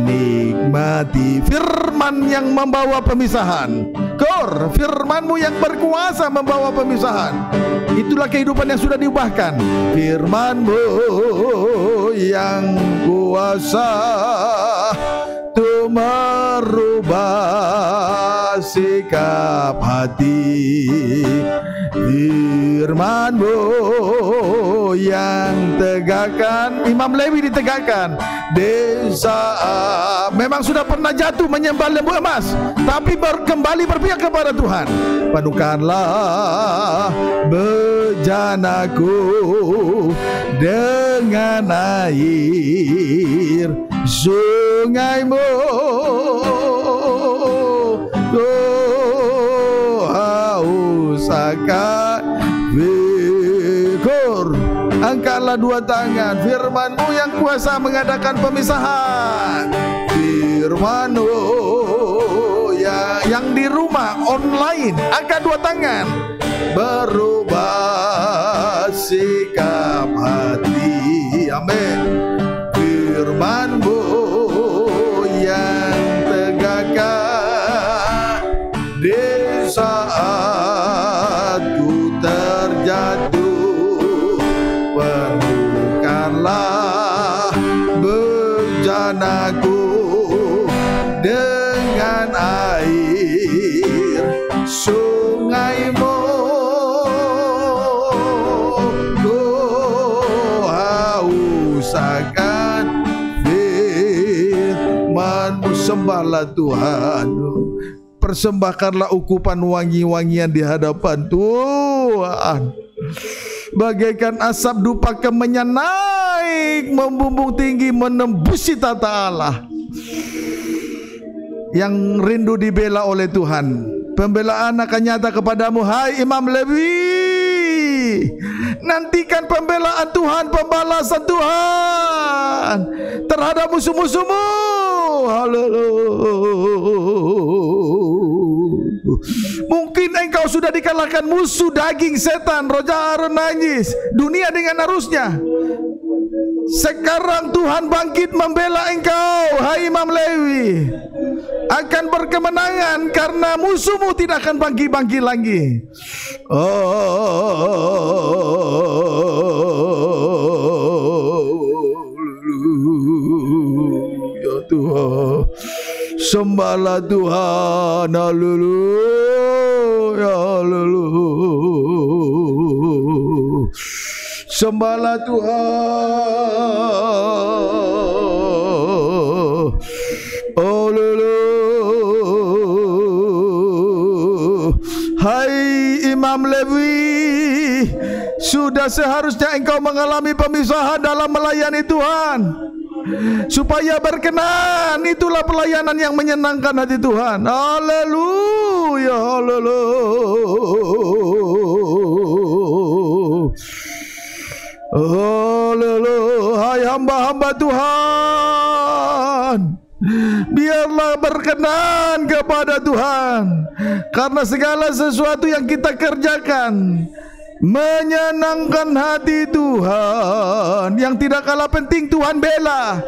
S1: nikmati firman yang membawa pemisahan Kor, firmanmu yang berkuasa membawa pemisahan Itulah kehidupan yang sudah diubahkan. Firmanmu yang kuasa itu merubah sikap hati Firmanmu yang tegakkan Imam Lewi ditegakkan Desa memang sudah pernah jatuh menyembah lembu emas Tapi ber, kembali berpihak kepada Tuhan Padukanlah bejanaku dengan air sungaimu angkat Fikur Angkatlah dua tangan Firmanmu yang kuasa mengadakan pemisahan Firmanmu ya, Yang di rumah online Angkat dua tangan Berubah sikap hati Amin Firmanmu yang tegakkan desa Sembahlah Tuhan Persembahkanlah ukupan wangi-wangian di hadapan Tuhan Bagaikan asap dupa kemenyan naik Membumbung tinggi menembusi tata Allah Yang rindu dibela oleh Tuhan Pembelaan akan nyata kepadamu Hai Imam Lewi Nantikan pembelaan Tuhan Pembalasan Tuhan Terhadap musuh-musuhmu Mungkin engkau sudah dikalahkan musuh daging setan, roja Harun nangis, dunia dengan arusnya. Sekarang Tuhan bangkit membela engkau, hai Imam Lewi. Akan berkemenangan karena musuhmu tidak akan bangkit-bangkit lagi. Oh. Tuhan sembahlah Tuhan haleluya haleluya sembahlah Tuhan haleluya hai Imam Lewi sudah seharusnya engkau mengalami pemisahan dalam melayani Tuhan supaya berkenan itulah pelayanan yang menyenangkan hati Tuhan haleluya haleluya haleluya hai hamba-hamba Tuhan Biarlah berkenan kepada Tuhan Karena segala sesuatu yang kita kerjakan menyenangkan hati Tuhan yang tidak kalah penting Tuhan bela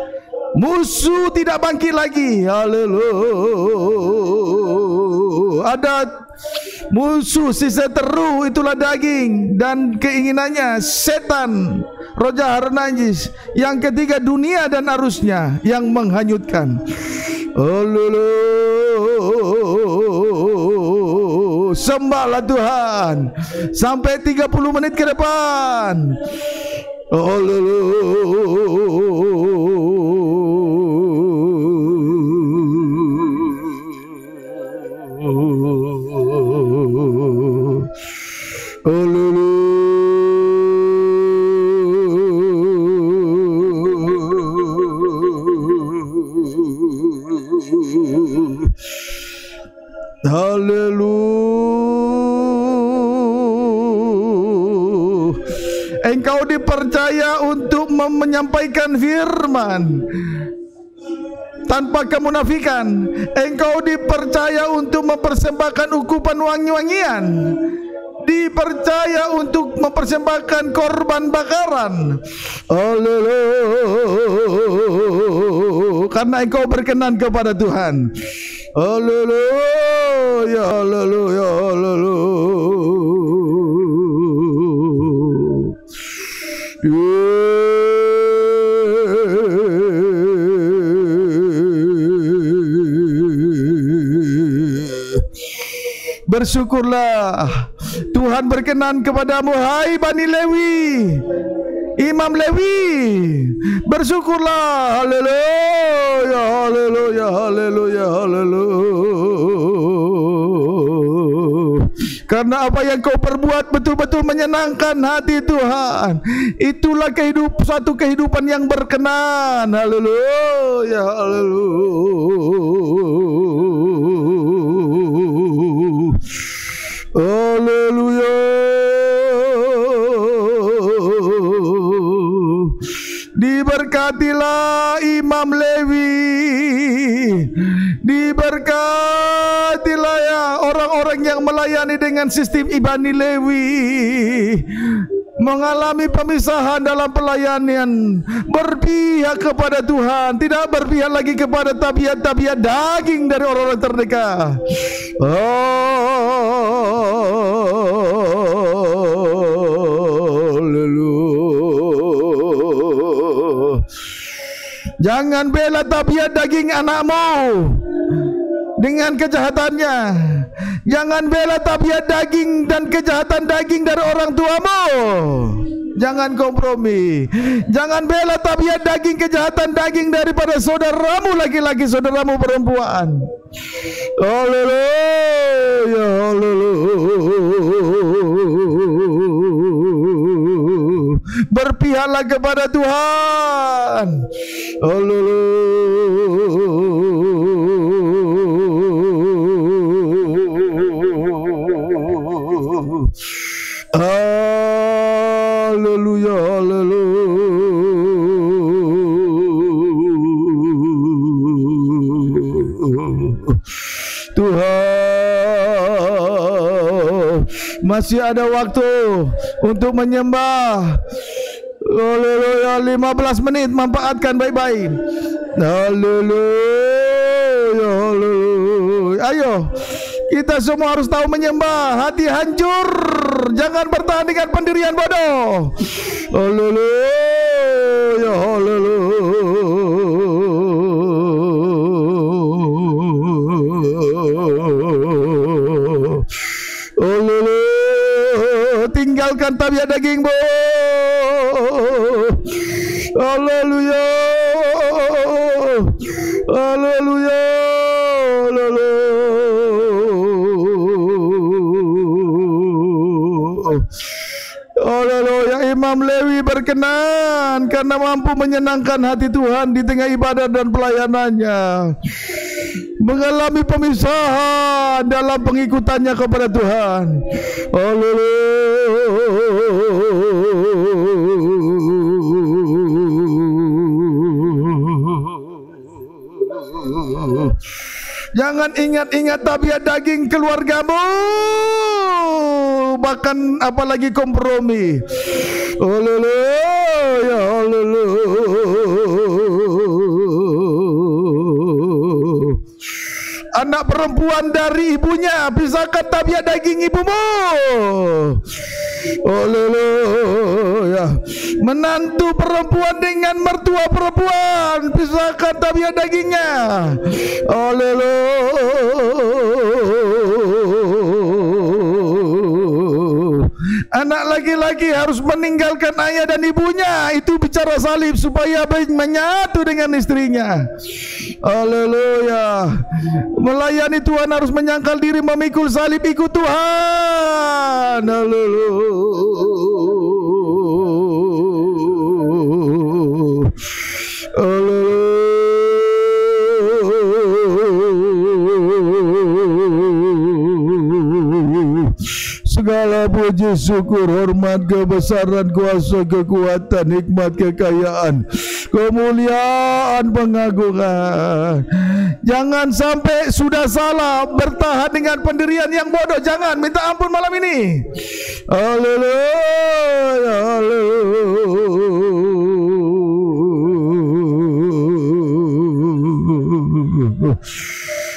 S1: musuh tidak bangkit lagi haleluya ada musuh sisa teru itulah daging dan keinginannya setan roja jahat najis yang ketiga dunia dan arusnya yang menghanyutkan haleluya sembahlah Tuhan sampai 30 menit ke depan. Oh, engkau dipercaya untuk menyampaikan firman tanpa kemunafikan engkau dipercaya untuk mempersembahkan ukupan wangi-wangian dipercaya untuk mempersembahkan korban bakaran. Haleluya. Karena engkau berkenan kepada Tuhan. Haleluya, haleluya, haleluya. Bersyukurlah Tuhan berkenan kepadamu Hai Bani Lewi Imam Lewi Bersyukurlah Haleluya Haleluya Haleluya Haleluya karena apa yang kau perbuat betul-betul menyenangkan hati Tuhan. Itulah kehidup, satu kehidupan yang berkenan. Haleluya, haleluya. Haleluya. Diberkatilah Imam Lewi. Diberkati orang-orang yang melayani dengan sistem Ibani Lewi mengalami pemisahan dalam pelayanan berpihak kepada Tuhan tidak berpihak lagi kepada tabiat-tabiat daging dari orang-orang terdekat oh jangan bela tabiat daging anakmu dengan kejahatannya. Jangan bela tabiat daging dan kejahatan daging dari orang tuamu. Jangan kompromi. Jangan bela tabiat daging kejahatan daging daripada saudaramu laki-laki, saudaramu perempuan. Haleluya, haleluya. Berpihaklah kepada Tuhan. Haleluya. Haleluya, haleluya. Tuhan, masih ada waktu untuk menyembah. Haleluya, 15 menit manfaatkan baik-baik. Haleluya, haleluya. Ayo, kita semua harus tahu menyembah. Hati hancur. Jangan bertahan dengan pendirian bodoh. Haleluya. Haleluya. Haleluya. Tinggalkan tabiat daging bodoh berkenan karena mampu menyenangkan hati Tuhan di tengah ibadah dan pelayanannya. Mengalami pemisahan dalam pengikutannya kepada Tuhan. Haleluya. Jangan ingat-ingat tabiat daging keluargamu. Bahkan apalagi kompromi. Oh, ya anak perempuan dari ibunya pisahkan tabiat daging ibumu Oh ya. Menantu perempuan dengan mertua perempuan Pisahkan tabiat dagingnya Oh Anak laki-laki harus meninggalkan ayah dan ibunya. Itu bicara salib supaya baik menyatu dengan istrinya. Haleluya. Melayani Tuhan harus menyangkal diri memikul salib ikut Tuhan. Haleluya. Haleluya. segala puji syukur hormat kebesaran kuasa kekuatan hikmat kekayaan kemuliaan pengagungan jangan sampai sudah salah bertahan dengan pendirian yang bodoh jangan minta ampun malam ini haleluya haleluya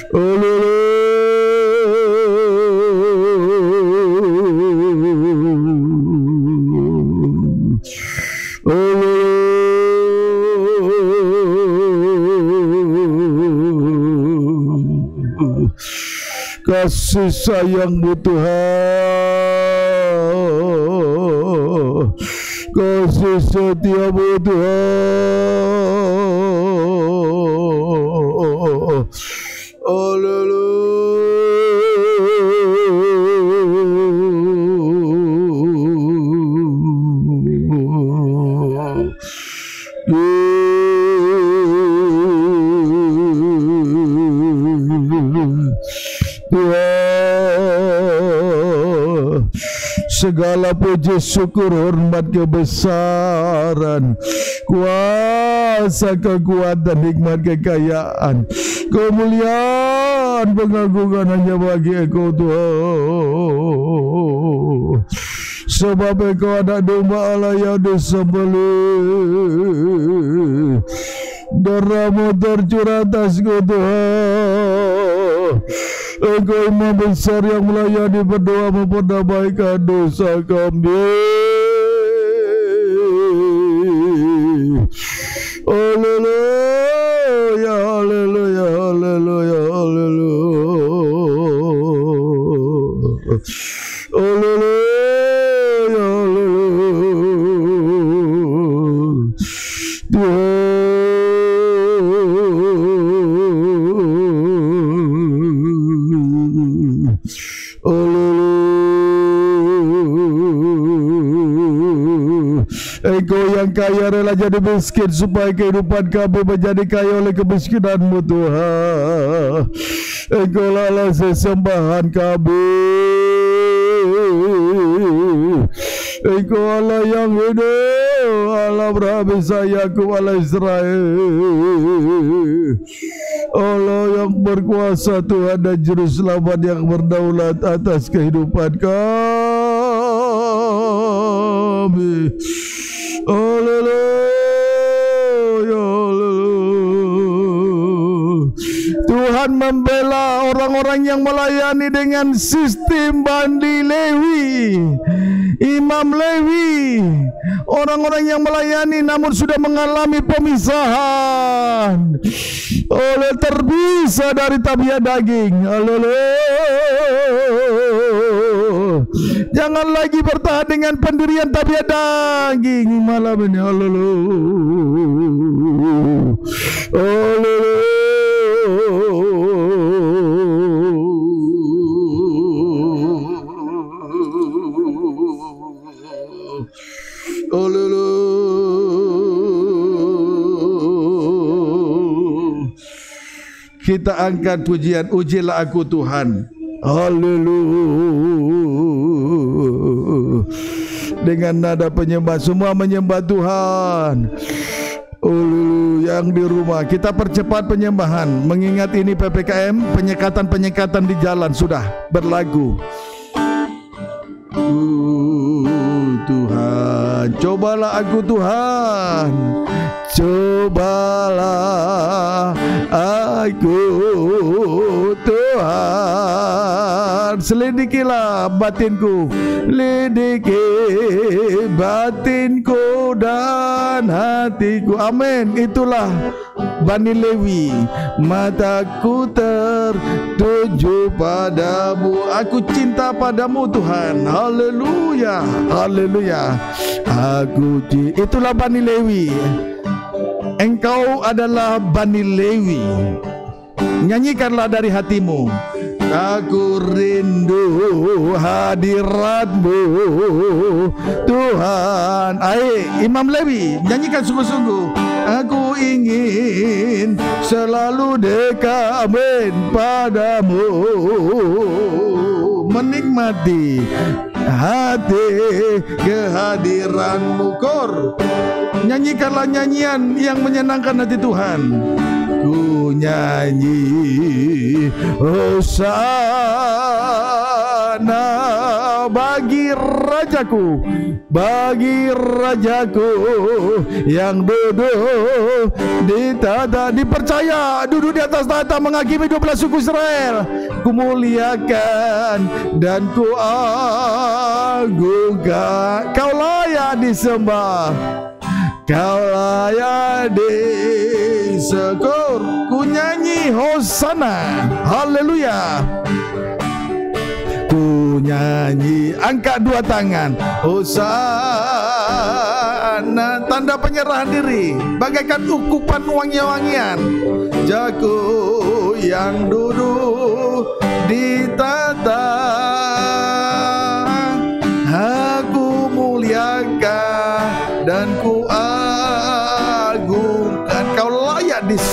S1: haleluya kasih sayangmu Tuhan kasih setiamu Tuhan Haleluya segala puji syukur hormat kebesaran kuasa kekuatan nikmat kekayaan kemuliaan pengagungan hanya bagi engkau Tuhan sebab engkau anak domba Allah yang disembelih darahmu tercurah atasku Tuhan Engkau Imam besar yang melayani berdoa memperdamaikan dosa kami kaya rela jadi miskin supaya kehidupan kami menjadi kaya oleh kemiskinanmu Tuhan Engkau lah sesembahan kami Engkau Allah yang hidup Allah berhabis sayangku Allah Israel Allah yang berkuasa Tuhan dan juru selamat yang berdaulat atas kehidupan kami Rabbi. Haleluya. Tuhan membela orang-orang yang melayani dengan sistem bandi Lewi. Imam Lewi, orang-orang yang melayani namun sudah mengalami pemisahan oleh terpisah dari tabiat daging. Haleluya. Jangan lagi bertahan dengan pendirian tabiat daging malam ini. Allah. Kita angkat pujian, ujilah aku Tuhan. Haleluya. dengan nada penyembah semua menyembah Tuhan Ulu yang di rumah kita percepat penyembahan mengingat ini PPKM penyekatan-penyekatan di jalan sudah berlagu uh, Tuhan cobalah aku Tuhan cobalah aku Tuhan Tuhan selidikilah batinku Lidiki batinku dan hatiku Amin Itulah Bani Lewi Mataku tertuju padamu Aku cinta padamu Tuhan Haleluya Haleluya Aku cinta Itulah Bani Lewi Engkau adalah Bani Lewi Nyanyikanlah dari hatimu Aku rindu hadiratmu Tuhan Ayo Imam Lewi nyanyikan sungguh-sungguh Aku ingin selalu dekat padamu Menikmati hati kehadiranmu Kor Nyanyikanlah nyanyian yang menyenangkan hati Tuhan ku nyanyi Hosana bagi rajaku bagi rajaku yang duduk di tata dipercaya duduk di atas tata menghakimi 12 suku Israel kumuliakan dan ku agungkan kau layak disembah kau layak disembah syukur ku nyanyi hosana haleluya ku nyanyi angkat dua tangan hosana tanda penyerahan diri bagaikan ukupan wangi-wangian jago yang duduk di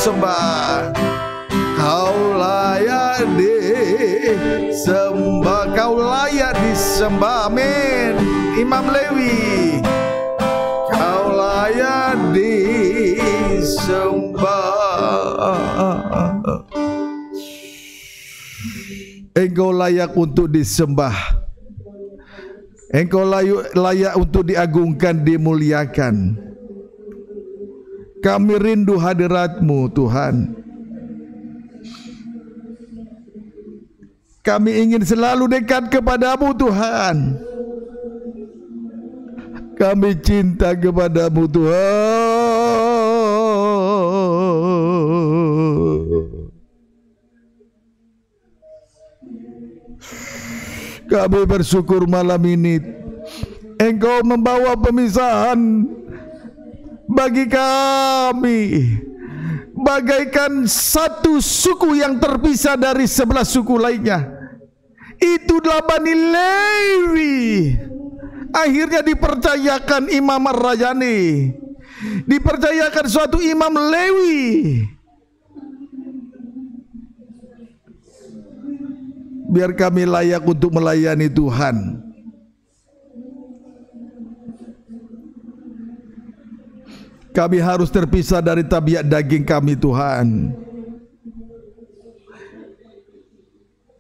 S1: disembah Kau layak disembah Kau layak disembah Amin Imam Lewi Kau layak disembah Engkau layak untuk disembah Engkau layak, layak untuk diagungkan, dimuliakan Kami rindu hadiratmu Tuhan Kami ingin selalu dekat kepadamu Tuhan Kami cinta kepadamu Tuhan Kami bersyukur malam ini Engkau membawa pemisahan bagi kami bagaikan satu suku yang terpisah dari sebelah suku lainnya. delapan Bani Lewi. Akhirnya dipercayakan Imam Rayani. Dipercayakan suatu Imam Lewi. Biar kami layak untuk melayani Tuhan. Kami harus terpisah dari tabiat daging kami Tuhan.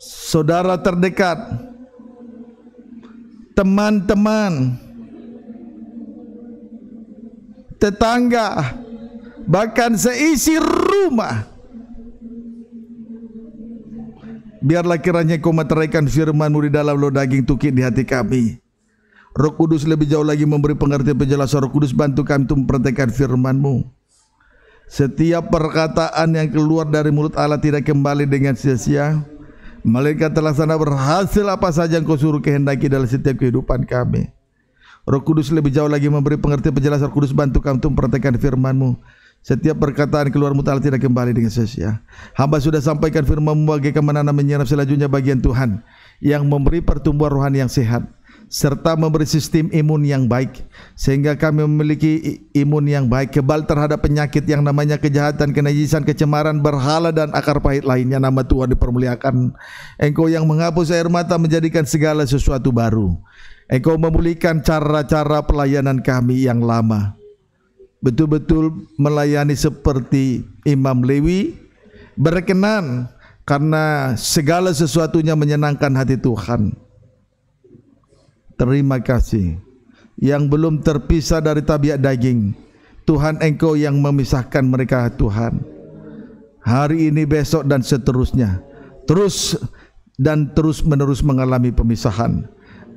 S1: Saudara terdekat, teman-teman, tetangga, bahkan seisi rumah. Biarlah kiranya kau meteraikan firman-Mu di dalam lo daging tukik di hati kami. Roh Kudus lebih jauh lagi memberi pengertian penjelasan Roh Kudus bantu kami untuk mempraktekkan firman-Mu. Setiap perkataan yang keluar dari mulut Allah tidak kembali dengan sia-sia. Malaikat terlaksana berhasil apa saja yang kau suruh kehendaki dalam setiap kehidupan kami. Roh Kudus lebih jauh lagi memberi pengertian penjelasan Roh Kudus bantu kami untuk mempraktekkan firman-Mu. Setiap perkataan keluar mulut Allah tidak kembali dengan sia-sia. Hamba sudah sampaikan firman-Mu bagaikan menanam menyerap selanjutnya bagian Tuhan yang memberi pertumbuhan rohani yang sehat serta memberi sistem imun yang baik sehingga kami memiliki imun yang baik kebal terhadap penyakit yang namanya kejahatan, kenajisan, kecemaran, berhala dan akar pahit lainnya nama Tuhan dipermuliakan. Engkau yang menghapus air mata menjadikan segala sesuatu baru. Engkau memulihkan cara-cara pelayanan kami yang lama. Betul-betul melayani seperti Imam Lewi berkenan karena segala sesuatunya menyenangkan hati Tuhan. Terima kasih yang belum terpisah dari tabiat daging. Tuhan engkau yang memisahkan mereka Tuhan. Hari ini, besok dan seterusnya. Terus dan terus menerus mengalami pemisahan.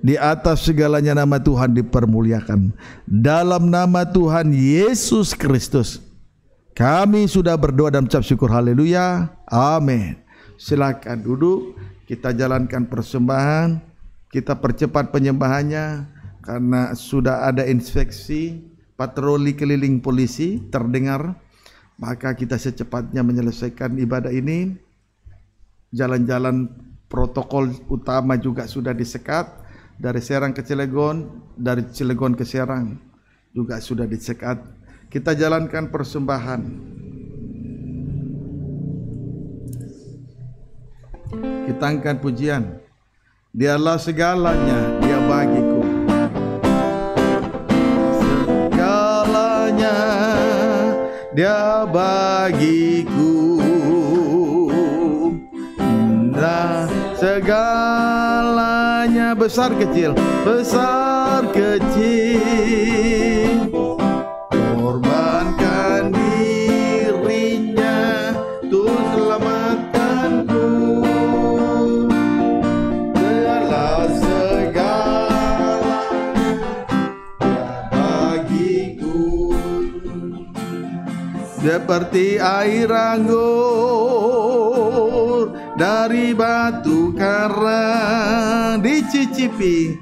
S1: Di atas segalanya nama Tuhan dipermuliakan. Dalam nama Tuhan Yesus Kristus. Kami sudah berdoa dan ucap syukur haleluya. Amin. Silakan duduk, kita jalankan persembahan kita percepat penyembahannya karena sudah ada inspeksi patroli keliling polisi terdengar maka kita secepatnya menyelesaikan ibadah ini jalan-jalan protokol utama juga sudah disekat dari Serang ke Cilegon, dari Cilegon ke Serang juga sudah disekat. Kita jalankan persembahan. Kita angkat pujian. Dialah segalanya, dia bagiku. Segalanya dia bagiku. Indah segalanya besar kecil, besar kecil. seperti air anggur dari batu karang dicicipi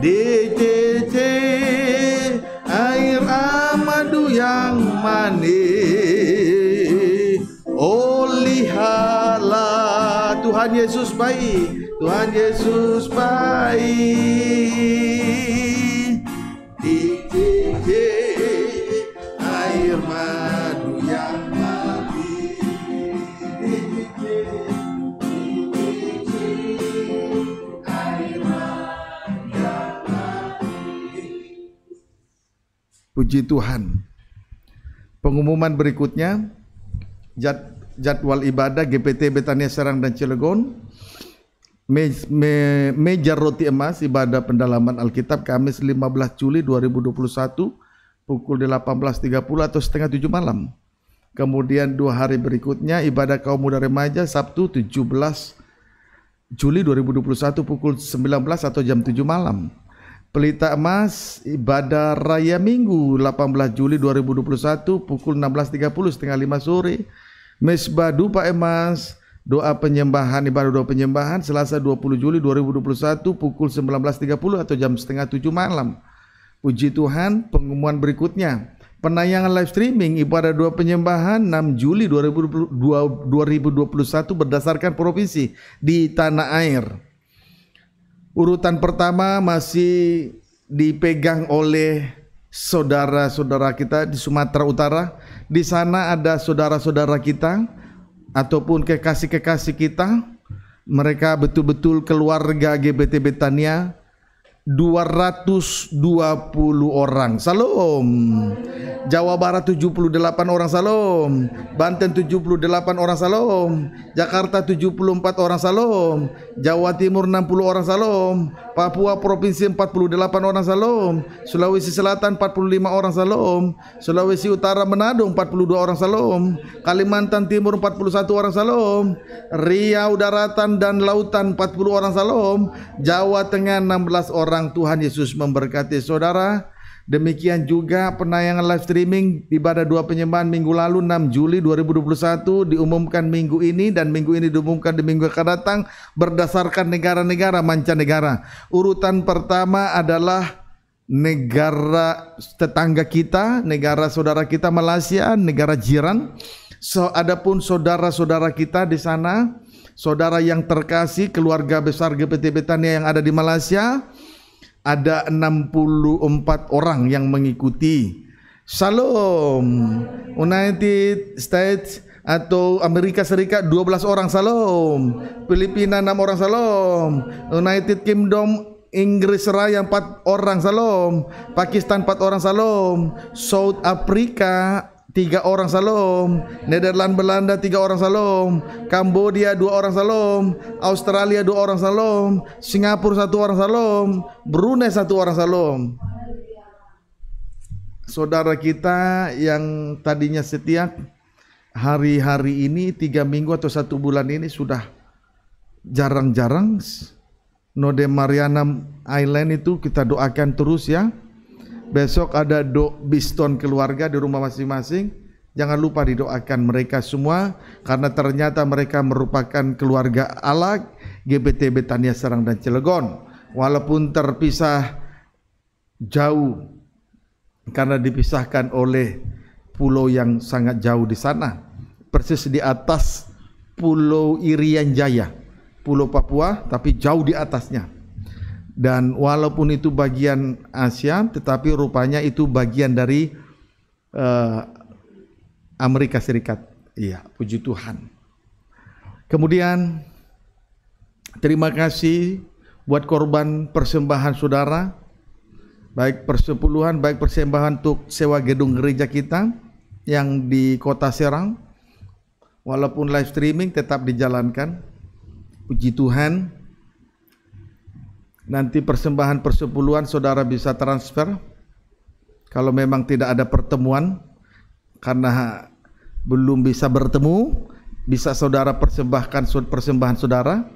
S1: dicicipi air amadu yang manis Oh lihatlah Tuhan Yesus baik Tuhan Yesus baik dicicipi air manis Puji Tuhan. Pengumuman berikutnya jad, jadwal ibadah GPT Betania Serang dan Cilegon. Me, me, meja roti emas ibadah pendalaman Alkitab Kamis 15 Juli 2021 pukul 18.30 atau setengah tujuh malam. Kemudian dua hari berikutnya ibadah kaum muda remaja Sabtu 17 Juli 2021 pukul 19 atau jam 7 malam. Pelita Emas ibadah raya Minggu 18 Juli 2021 pukul 16.30 setengah 5 sore. Mesbah Dupa Emas doa penyembahan ibadah doa penyembahan Selasa 20 Juli 2021 pukul 19.30 atau jam setengah 7 malam. Puji Tuhan, pengumuman berikutnya. Penayangan live streaming ibadah doa penyembahan 6 Juli 2021 berdasarkan provinsi di tanah air. Urutan pertama masih dipegang oleh saudara-saudara kita di Sumatera Utara. Di sana ada saudara-saudara kita ataupun kekasih-kekasih kita. Mereka betul-betul keluarga GBT Betania 220 orang. Salam. Jawa Barat 78 orang salam. Banten 78 orang salam. Jakarta 74 orang salam. Jawa Timur 60 orang salam. Papua Provinsi 48 orang salam. Sulawesi Selatan 45 orang salam. Sulawesi Utara Manado 42 orang salam. Kalimantan Timur 41 orang salam. Riau Daratan dan Lautan 40 orang salam. Jawa Tengah 16 orang terang Tuhan Yesus memberkati saudara. Demikian juga penayangan live streaming ibadah dua penyembahan minggu lalu 6 Juli 2021 diumumkan minggu ini dan minggu ini diumumkan di minggu akan datang berdasarkan negara-negara mancanegara. Urutan pertama adalah negara tetangga kita, negara saudara kita Malaysia, negara jiran. So, adapun saudara-saudara kita di sana, saudara yang terkasih, keluarga besar GPT Betania yang ada di Malaysia, ada 64 orang yang mengikuti. Salam. United States atau Amerika Serikat 12 orang salam. Filipina 6 orang salam. United Kingdom Inggris Raya 4 orang salam. Pakistan 4 orang salam. South Africa tiga orang salom, Nederland Belanda tiga orang salom, Kamboja dua orang salom, Australia dua orang salom, Singapura satu orang salom, Brunei satu orang salom. Saudara kita yang tadinya setiap hari-hari ini tiga minggu atau satu bulan ini sudah jarang-jarang Node Mariana Island itu kita doakan terus ya Besok ada do biston keluarga di rumah masing-masing. Jangan lupa didoakan mereka semua karena ternyata mereka merupakan keluarga alak GBT Betania Serang dan Cilegon. Walaupun terpisah jauh karena dipisahkan oleh pulau yang sangat jauh di sana. Persis di atas Pulau Irian Jaya, Pulau Papua tapi jauh di atasnya. Dan walaupun itu bagian Asia, tetapi rupanya itu bagian dari uh, Amerika Serikat. Iya, puji Tuhan. Kemudian terima kasih buat korban persembahan saudara, baik persepuluhan, baik persembahan untuk sewa gedung gereja kita yang di kota Serang. Walaupun live streaming tetap dijalankan. Puji Tuhan. Nanti persembahan persepuluhan saudara bisa transfer. Kalau memang tidak ada pertemuan karena belum bisa bertemu, bisa saudara persembahkan persembahan saudara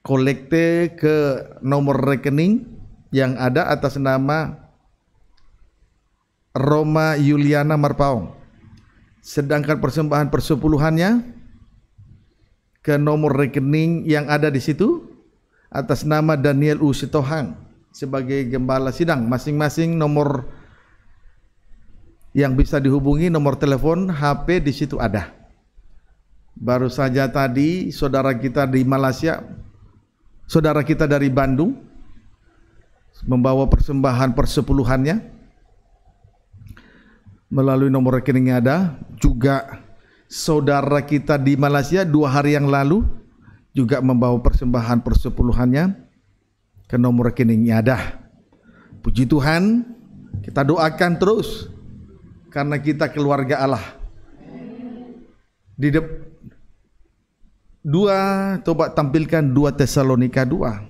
S1: kolekte ke nomor rekening yang ada atas nama Roma Yuliana Marpaung. Sedangkan persembahan persepuluhannya ke nomor rekening yang ada di situ atas nama Daniel U. Sitohang sebagai gembala sidang masing-masing nomor yang bisa dihubungi nomor telepon HP di situ ada. Baru saja tadi saudara kita di Malaysia, saudara kita dari Bandung membawa persembahan persepuluhannya melalui nomor rekening yang ada juga saudara kita di Malaysia dua hari yang lalu juga membawa persembahan persepuluhannya ke nomor rekening dah, Puji Tuhan, kita doakan terus karena kita keluarga Allah. Di dua coba tampilkan dua Tesalonika dua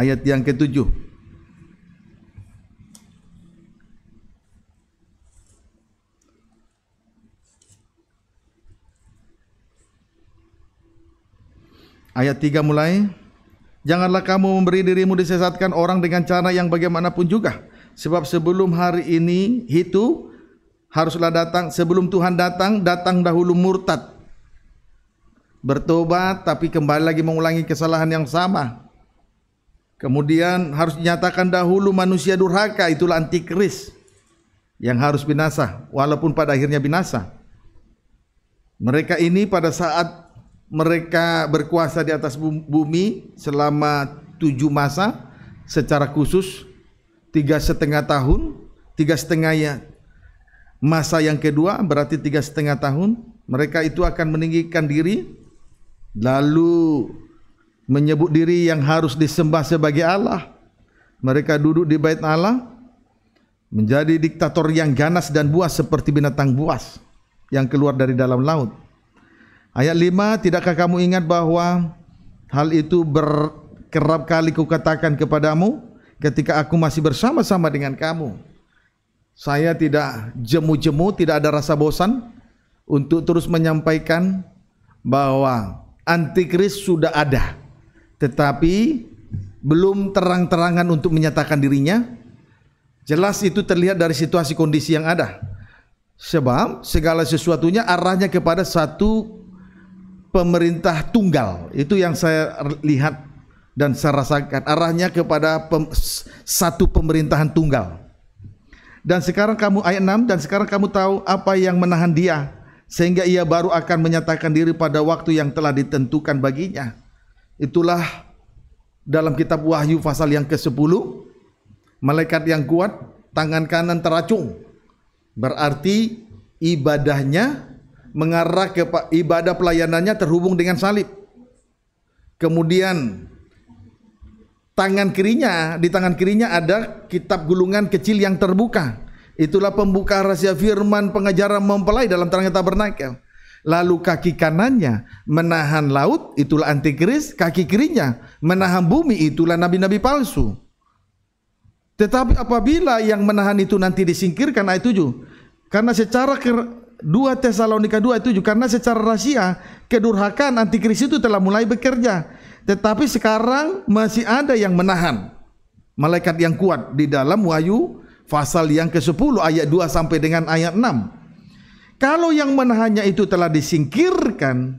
S1: ayat yang ketujuh. Ayat 3 mulai. Janganlah kamu memberi dirimu disesatkan orang dengan cara yang bagaimanapun juga. Sebab sebelum hari ini itu haruslah datang sebelum Tuhan datang datang dahulu murtad bertobat tapi kembali lagi mengulangi kesalahan yang sama kemudian harus dinyatakan dahulu manusia durhaka itulah antikris yang harus binasa walaupun pada akhirnya binasa mereka ini pada saat mereka berkuasa di atas bumi selama tujuh masa secara khusus tiga setengah tahun tiga setengah ya masa yang kedua berarti tiga setengah tahun mereka itu akan meninggikan diri lalu menyebut diri yang harus disembah sebagai Allah mereka duduk di bait Allah menjadi diktator yang ganas dan buas seperti binatang buas yang keluar dari dalam laut Ayat 5, tidakkah kamu ingat bahwa hal itu berkerap kali kukatakan kepadamu ketika aku masih bersama-sama dengan kamu. Saya tidak jemu-jemu, tidak ada rasa bosan untuk terus menyampaikan bahwa antikris sudah ada. Tetapi belum terang-terangan untuk menyatakan dirinya. Jelas itu terlihat dari situasi kondisi yang ada. Sebab segala sesuatunya arahnya kepada satu pemerintah tunggal. Itu yang saya lihat dan saya rasakan arahnya kepada pem, satu pemerintahan tunggal. Dan sekarang kamu ayat 6 dan sekarang kamu tahu apa yang menahan dia sehingga ia baru akan menyatakan diri pada waktu yang telah ditentukan baginya. Itulah dalam kitab Wahyu pasal yang ke-10 malaikat yang kuat tangan kanan teracung berarti ibadahnya mengarah ke ibadah pelayanannya terhubung dengan salib. Kemudian tangan kirinya, di tangan kirinya ada kitab gulungan kecil yang terbuka. Itulah pembuka rahasia firman pengajaran mempelai dalam terangnya tabernakel. Lalu kaki kanannya menahan laut, itulah antikris. Kaki kirinya menahan bumi, itulah nabi-nabi palsu. Tetapi apabila yang menahan itu nanti disingkirkan ayat 7. Karena secara 2 Tesalonika 2 7 karena secara rahasia kedurhakan antikris itu telah mulai bekerja tetapi sekarang masih ada yang menahan malaikat yang kuat di dalam wahyu pasal yang ke-10 ayat 2 sampai dengan ayat 6 kalau yang menahannya itu telah disingkirkan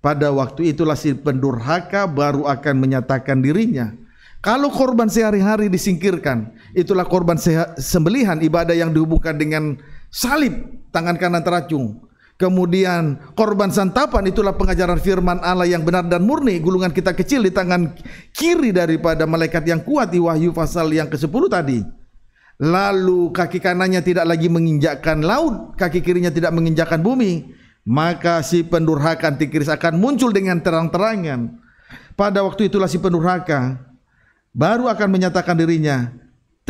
S1: pada waktu itulah si pendurhaka baru akan menyatakan dirinya kalau korban sehari-hari disingkirkan itulah korban sembelihan ibadah yang dihubungkan dengan salib tangan kanan teracung. Kemudian korban santapan itulah pengajaran firman Allah yang benar dan murni. Gulungan kita kecil di tangan kiri daripada malaikat yang kuat di Wahyu pasal yang ke-10 tadi. Lalu kaki kanannya tidak lagi menginjakkan laut, kaki kirinya tidak menginjakkan bumi. Maka si pendurhaka antikris akan muncul dengan terang-terangan. Pada waktu itulah si pendurhaka baru akan menyatakan dirinya,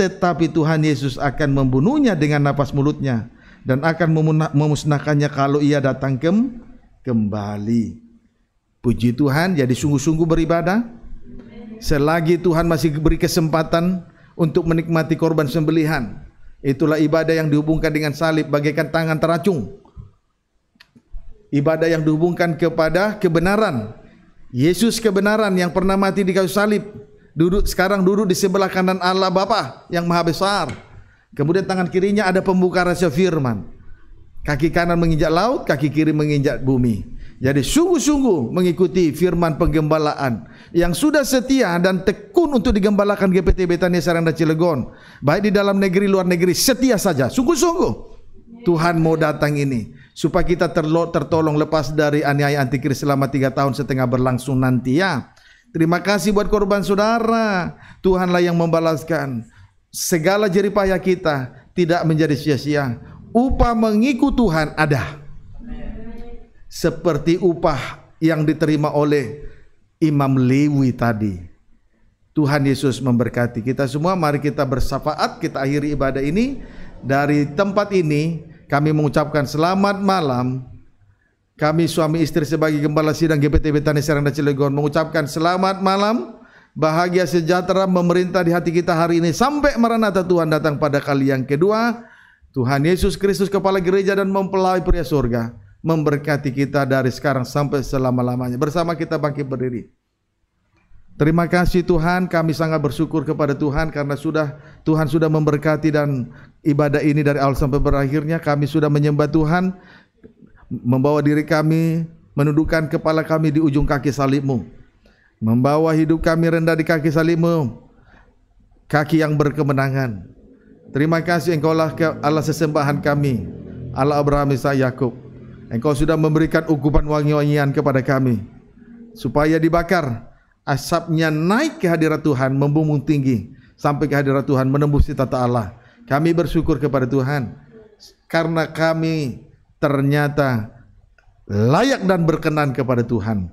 S1: tetapi Tuhan Yesus akan membunuhnya dengan napas mulutnya dan akan memusnahkannya kalau ia datang kem kembali. Puji Tuhan, jadi sungguh-sungguh beribadah. Selagi Tuhan masih beri kesempatan untuk menikmati korban sembelihan, itulah ibadah yang dihubungkan dengan salib bagaikan tangan teracung. Ibadah yang dihubungkan kepada kebenaran. Yesus kebenaran yang pernah mati di kayu salib Duduk sekarang duduk di sebelah kanan Allah Bapa yang Maha Besar. Kemudian tangan kirinya ada pembuka rahasia firman. Kaki kanan menginjak laut, kaki kiri menginjak bumi. Jadi sungguh-sungguh mengikuti firman penggembalaan yang sudah setia dan tekun untuk digembalakan GPT Betania Serang dan Cilegon. Baik di dalam negeri luar negeri setia saja, sungguh-sungguh. Tuhan mau datang ini supaya kita tertolong lepas dari aniaya antikris selama tiga tahun setengah berlangsung nanti ya. Terima kasih buat korban saudara. Tuhanlah yang membalaskan segala jerih payah kita tidak menjadi sia-sia. Upah mengikut Tuhan ada. Seperti upah yang diterima oleh Imam Lewi tadi. Tuhan Yesus memberkati kita semua. Mari kita bersafaat, kita akhiri ibadah ini dari tempat ini. Kami mengucapkan selamat malam. Kami suami istri sebagai gembala sidang GPTB Tani Serang dan Cilegon mengucapkan selamat malam, bahagia sejahtera memerintah di hati kita hari ini sampai Maranatha Tuhan datang pada kali yang kedua. Tuhan Yesus Kristus kepala gereja dan mempelai pria surga memberkati kita dari sekarang sampai selama-lamanya. Bersama kita bangkit berdiri. Terima kasih Tuhan, kami sangat bersyukur kepada Tuhan karena sudah Tuhan sudah memberkati dan ibadah ini dari awal sampai berakhirnya kami sudah menyembah Tuhan membawa diri kami, menundukkan kepala kami di ujung kaki salibmu, membawa hidup kami rendah di kaki salibmu, kaki yang berkemenangan. Terima kasih engkaulah Allah sesembahan kami, Allah Abraham, Isa, Yakub. Engkau sudah memberikan ukupan wangi-wangian kepada kami supaya dibakar asapnya naik ke hadirat Tuhan membumbung tinggi sampai ke hadirat Tuhan menembus tata Allah. Kami bersyukur kepada Tuhan karena kami ternyata layak dan berkenan kepada Tuhan.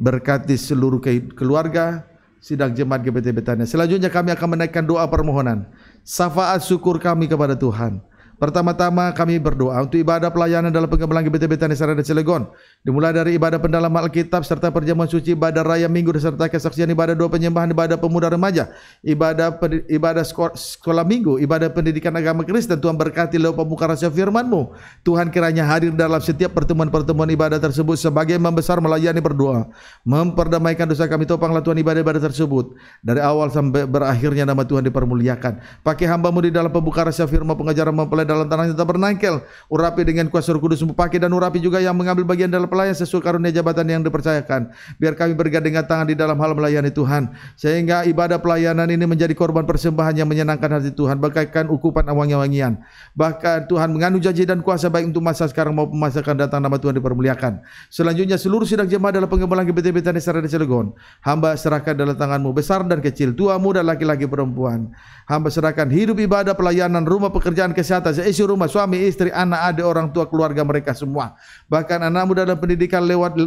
S1: Berkati seluruh keluarga, sidang jemaat GPT Betania. Selanjutnya kami akan menaikkan doa permohonan. Safaat syukur kami kepada Tuhan. Pertama-tama kami berdoa untuk ibadah pelayanan dalam pengembangan GBT Betanisara dan Cilegon. Dimulai dari ibadah pendalaman Alkitab serta perjamuan suci ibadah raya minggu serta kesaksian ibadah dua penyembahan ibadah pemuda remaja, ibadah ibadah sekolah, minggu, ibadah pendidikan agama Kristen. Tuhan berkati lewat pembuka rahasia Firmanmu Tuhan kiranya hadir dalam setiap pertemuan-pertemuan ibadah tersebut sebagai membesar melayani berdoa, memperdamaikan dosa kami topanglah Tuhan ibadah-ibadah tersebut dari awal sampai berakhirnya nama Tuhan dipermuliakan. Pakai hambamu di dalam pembuka rahasia firman pengajaran mempelai dalam tanah tetap bernangkel. Urapi dengan kuasa roh kudus pakai dan urapi juga yang mengambil bagian dalam pelayan sesuai karunia jabatan yang dipercayakan. Biar kami bergandengan tangan di dalam hal melayani Tuhan. Sehingga ibadah pelayanan ini menjadi korban persembahan yang menyenangkan hati Tuhan. Bagaikan ukupan awang wangian Bahkan Tuhan mengandung janji dan kuasa baik untuk masa sekarang maupun masa akan datang nama Tuhan dipermuliakan. Selanjutnya seluruh sidang jemaah dalam pengembalaan GBT-BT Nesara di Cilegon. Hamba serahkan dalam tanganmu besar dan kecil, tua muda laki-laki perempuan. Hamba serahkan hidup ibadah pelayanan, rumah pekerjaan kesehatan, isi rumah suami, istri, anak, ada orang tua, keluarga mereka semua. Bahkan anak muda dalam pendidikan lewat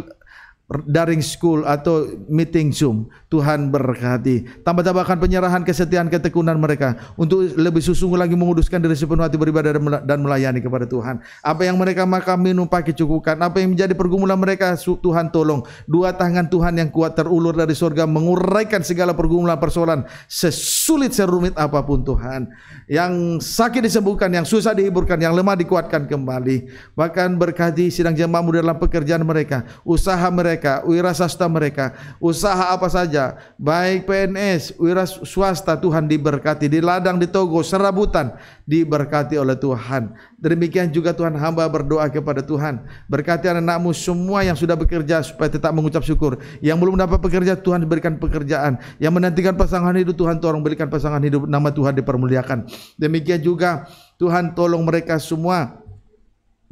S1: daring school atau meeting Zoom. Tuhan berkati. Tambah-tambahkan penyerahan, kesetiaan, ketekunan mereka untuk lebih sungguh lagi menguduskan diri sepenuh hati beribadah dan melayani kepada Tuhan. Apa yang mereka makan, minum, pakai cukupkan. Apa yang menjadi pergumulan mereka, Tuhan tolong. Dua tangan Tuhan yang kuat terulur dari surga menguraikan segala pergumulan persoalan sesulit serumit apapun Tuhan. Yang sakit disembuhkan, yang susah dihiburkan, yang lemah dikuatkan kembali. Bahkan berkati sidang jemaahmu dalam pekerjaan mereka, usaha mereka mereka, wira mereka, usaha apa saja, baik PNS, wira swasta Tuhan diberkati, di ladang, di togo, serabutan diberkati oleh Tuhan. Demikian juga Tuhan hamba berdoa kepada Tuhan, berkati anak-anakmu semua yang sudah bekerja supaya tetap mengucap syukur. Yang belum dapat bekerja Tuhan berikan pekerjaan, yang menantikan pasangan hidup Tuhan tolong berikan pasangan hidup nama Tuhan dipermuliakan. Demikian juga Tuhan tolong mereka semua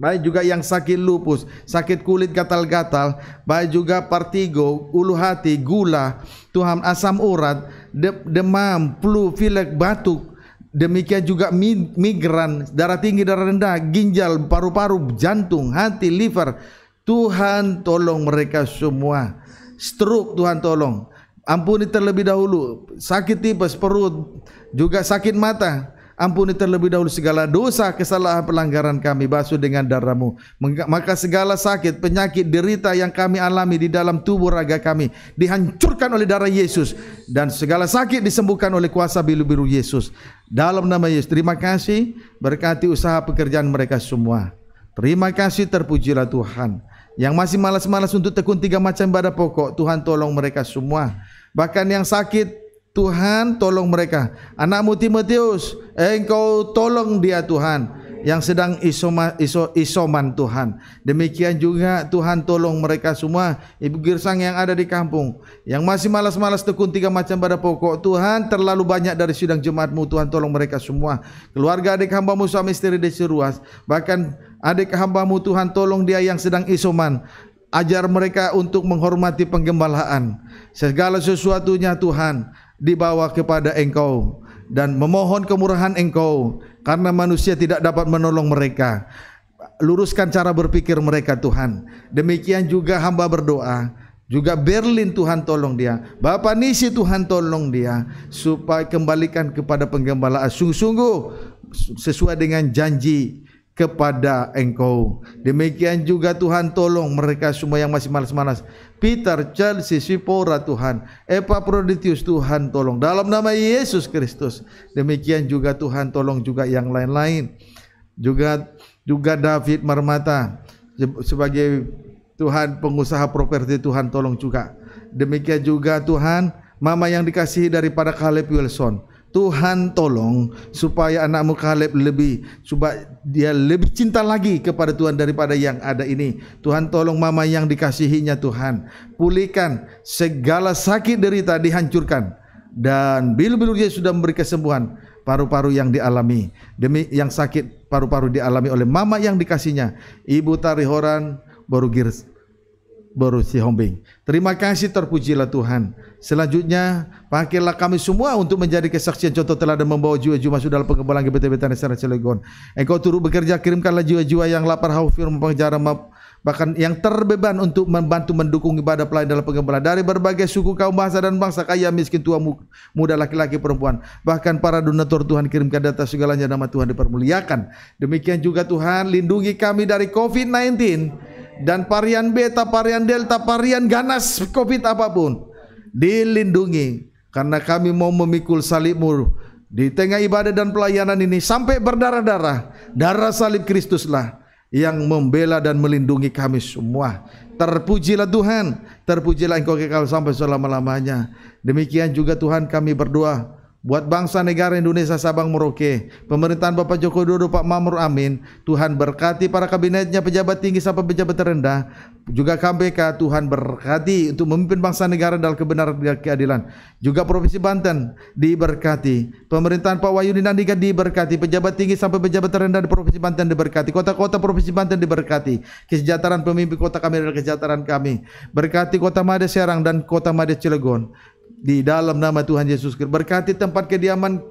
S1: baik juga yang sakit lupus, sakit kulit gatal-gatal, baik juga partigo, ulu hati, gula, Tuhan asam urat, de demam, flu, pilek, batuk, Demikian juga migran, darah tinggi, darah rendah, ginjal, paru-paru, jantung, hati, liver. Tuhan tolong mereka semua. Stroke Tuhan tolong. Ampuni terlebih dahulu. Sakit tipes, perut, juga sakit mata. Ampuni terlebih dahulu segala dosa, kesalahan, pelanggaran kami. Basuh dengan darahmu. Maka segala sakit, penyakit, derita yang kami alami di dalam tubuh raga kami. Dihancurkan oleh darah Yesus. Dan segala sakit disembuhkan oleh kuasa biru-biru Yesus. Dalam nama Yesus. Terima kasih. Berkati usaha pekerjaan mereka semua. Terima kasih terpujilah Tuhan. Yang masih malas-malas untuk tekun tiga macam ibadah pokok. Tuhan tolong mereka semua. Bahkan yang sakit Tuhan tolong mereka. Anakmu Timotius, engkau tolong dia Tuhan yang sedang isoma, iso, isoman Tuhan. Demikian juga Tuhan tolong mereka semua, ibu girsang yang ada di kampung, yang masih malas-malas tekun tiga macam pada pokok. Tuhan terlalu banyak dari sidang jemaatmu, Tuhan tolong mereka semua. Keluarga adik hambamu suami istri desi ruas, bahkan adik hambamu Tuhan tolong dia yang sedang isoman. Ajar mereka untuk menghormati penggembalaan. Segala sesuatunya Tuhan dibawa kepada engkau dan memohon kemurahan engkau karena manusia tidak dapat menolong mereka luruskan cara berpikir mereka Tuhan demikian juga hamba berdoa juga Berlin Tuhan tolong dia Bapak Nisi Tuhan tolong dia supaya kembalikan kepada penggembalaan sungguh-sungguh sesuai dengan janji kepada engkau. Demikian juga Tuhan tolong mereka semua yang masih malas-malas. Peter, Charles, Sipora Tuhan. Epaphroditus Tuhan tolong. Dalam nama Yesus Kristus. Demikian juga Tuhan tolong juga yang lain-lain. Juga juga David Marmata sebagai Tuhan pengusaha properti Tuhan tolong juga. Demikian juga Tuhan mama yang dikasihi daripada Caleb Wilson. Tuhan tolong supaya anakmu Kaleb lebih sebab dia lebih cinta lagi kepada Tuhan daripada yang ada ini. Tuhan tolong mama yang dikasihinya Tuhan. Pulihkan segala sakit derita dihancurkan dan bila-bila dia sudah memberi kesembuhan paru-paru yang dialami demi yang sakit paru-paru dialami oleh mama yang dikasihnya Ibu Tarihoran Borugirs berusia hombing. Terima kasih terpujilah Tuhan. Selanjutnya, pakailah kami semua untuk menjadi kesaksian contoh teladan membawa jiwa-jiwa masuk dalam pengembalaan GBT-BT Sarai Cilegon. Engkau turut bekerja, kirimkanlah jiwa-jiwa yang lapar, haus, firman, pengejaran, bahkan yang terbeban untuk membantu mendukung ibadah pelayan dalam pengembalaan dari berbagai suku, kaum, bahasa dan bangsa, kaya, miskin, tua, muda, laki-laki, perempuan. Bahkan para donatur Tuhan kirimkan data segalanya nama Tuhan dipermuliakan. Demikian juga Tuhan lindungi kami dari COVID-19 dan varian beta, varian delta, varian ganas covid apapun dilindungi karena kami mau memikul salibmu di tengah ibadah dan pelayanan ini sampai berdarah-darah darah salib Kristuslah yang membela dan melindungi kami semua terpujilah Tuhan terpujilah engkau kekal sampai selama-lamanya demikian juga Tuhan kami berdoa Buat bangsa negara Indonesia Sabang Merauke, pemerintahan Bapak Joko Widodo Pak Mamur Amin, Tuhan berkati para kabinetnya pejabat tinggi sampai pejabat terendah, juga KPK Tuhan berkati untuk memimpin bangsa negara dalam kebenaran dan keadilan. Juga Provinsi Banten diberkati, pemerintahan Pak Wahyudi Nandika diberkati, pejabat tinggi sampai pejabat terendah di Provinsi Banten diberkati, kota-kota Provinsi Banten diberkati, kesejahteraan pemimpin kota kami adalah kesejahteraan kami. Berkati kota Mada Serang dan kota Mada Cilegon di dalam nama Tuhan Yesus Kristus. Berkati tempat kediaman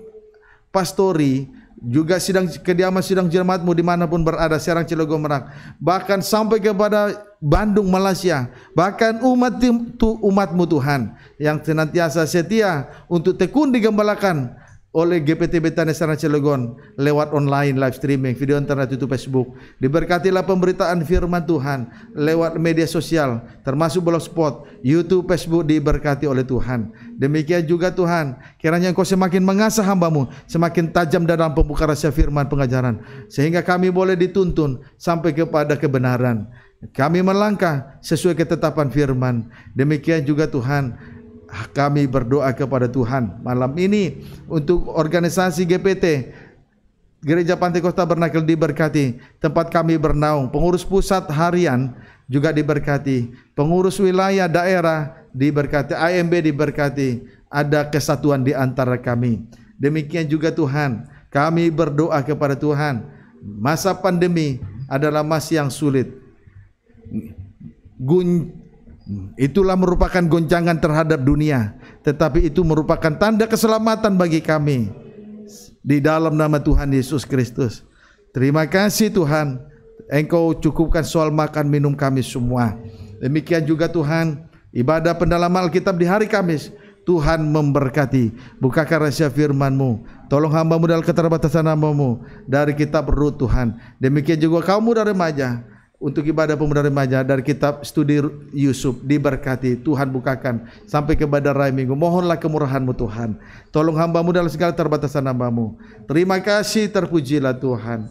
S1: pastori, juga sidang kediaman sidang jemaatmu dimanapun berada, Serang Cilegon Merak, bahkan sampai kepada Bandung Malaysia, bahkan umat tu, umatmu Tuhan yang senantiasa setia untuk tekun digembalakan oleh GPT Betani Sana Cilegon lewat online live streaming, video internet YouTube Facebook. Diberkatilah pemberitaan firman Tuhan lewat media sosial termasuk blogspot, YouTube, Facebook diberkati oleh Tuhan. Demikian juga Tuhan, kiranya Engkau semakin mengasah hambamu, semakin tajam dalam pembuka rahasia firman pengajaran sehingga kami boleh dituntun sampai kepada kebenaran. Kami melangkah sesuai ketetapan firman. Demikian juga Tuhan, kami berdoa kepada Tuhan malam ini untuk organisasi GPT Gereja Pantekosta Bernakel diberkati, tempat kami bernaung, pengurus pusat harian juga diberkati, pengurus wilayah daerah diberkati, AMB diberkati, ada kesatuan di antara kami. Demikian juga Tuhan, kami berdoa kepada Tuhan. Masa pandemi adalah masa yang sulit. Gun Itulah merupakan goncangan terhadap dunia, tetapi itu merupakan tanda keselamatan bagi kami di dalam nama Tuhan Yesus Kristus. Terima kasih Tuhan, Engkau cukupkan soal makan minum kami semua. Demikian juga Tuhan, ibadah pendalaman Alkitab di hari Kamis, Tuhan memberkati. Bukakan rahasia firman-Mu. Tolong hambamu dalam keterbatasan Namamu Dari kitab Rut Tuhan. Demikian juga kaum muda remaja untuk ibadah pemuda remaja dari kitab studi Yusuf diberkati Tuhan bukakan sampai kepada rai minggu mohonlah kemurahanmu Tuhan tolong hambamu dalam segala terbatasan hambamu terima kasih terpujilah Tuhan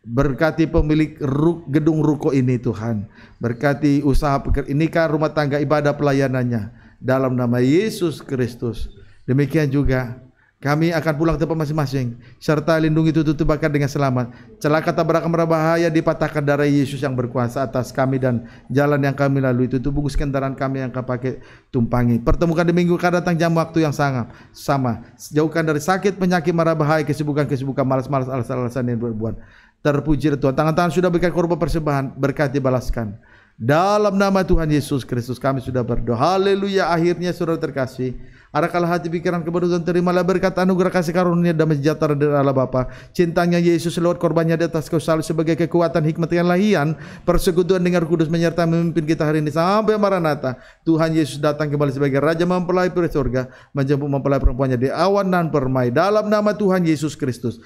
S1: Berkati pemilik ruk, gedung ruko ini Tuhan. Berkati usaha nikah rumah tangga ibadah pelayanannya. Dalam nama Yesus Kristus. Demikian juga kami akan pulang ke tempat masing-masing serta lindungi tutup bakar dengan selamat. Celaka tabrakan merah bahaya dipatahkan darah Yesus yang berkuasa atas kami dan jalan yang kami lalui itu bungkus kendaraan kami yang kau pakai tumpangi. Pertemukan di minggu akan datang jam waktu yang sangat sama. Jauhkan dari sakit, penyakit, mara bahaya, kesibukan, kesibukan, malas-malas, alasan-alasan yang berbuat. Terpuji Tuhan. Tangan-tangan sudah berikan korban persembahan, berkat dibalaskan. Dalam nama Tuhan Yesus Kristus kami sudah berdoa. Haleluya. Akhirnya surat terkasih kalah hati pikiran kepada Tuhan, terimalah berkat anugerah kasih karunia dan sejahtera dari Allah Bapa. Cintanya Yesus lewat korbannya di atas kayu salib sebagai kekuatan hikmat yang lahian, persekutuan dengan Kudus menyertai memimpin kita hari ini sampai Maranatha. Tuhan Yesus datang kembali sebagai Raja mempelai pria surga, menjemput mempelai perempuannya di awan dan permai dalam nama Tuhan Yesus Kristus.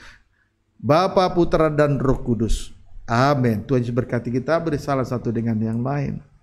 S1: Bapa, Putra, dan Roh Kudus. Amin. Tuhan Yesus berkati kita, beri salah satu dengan yang lain.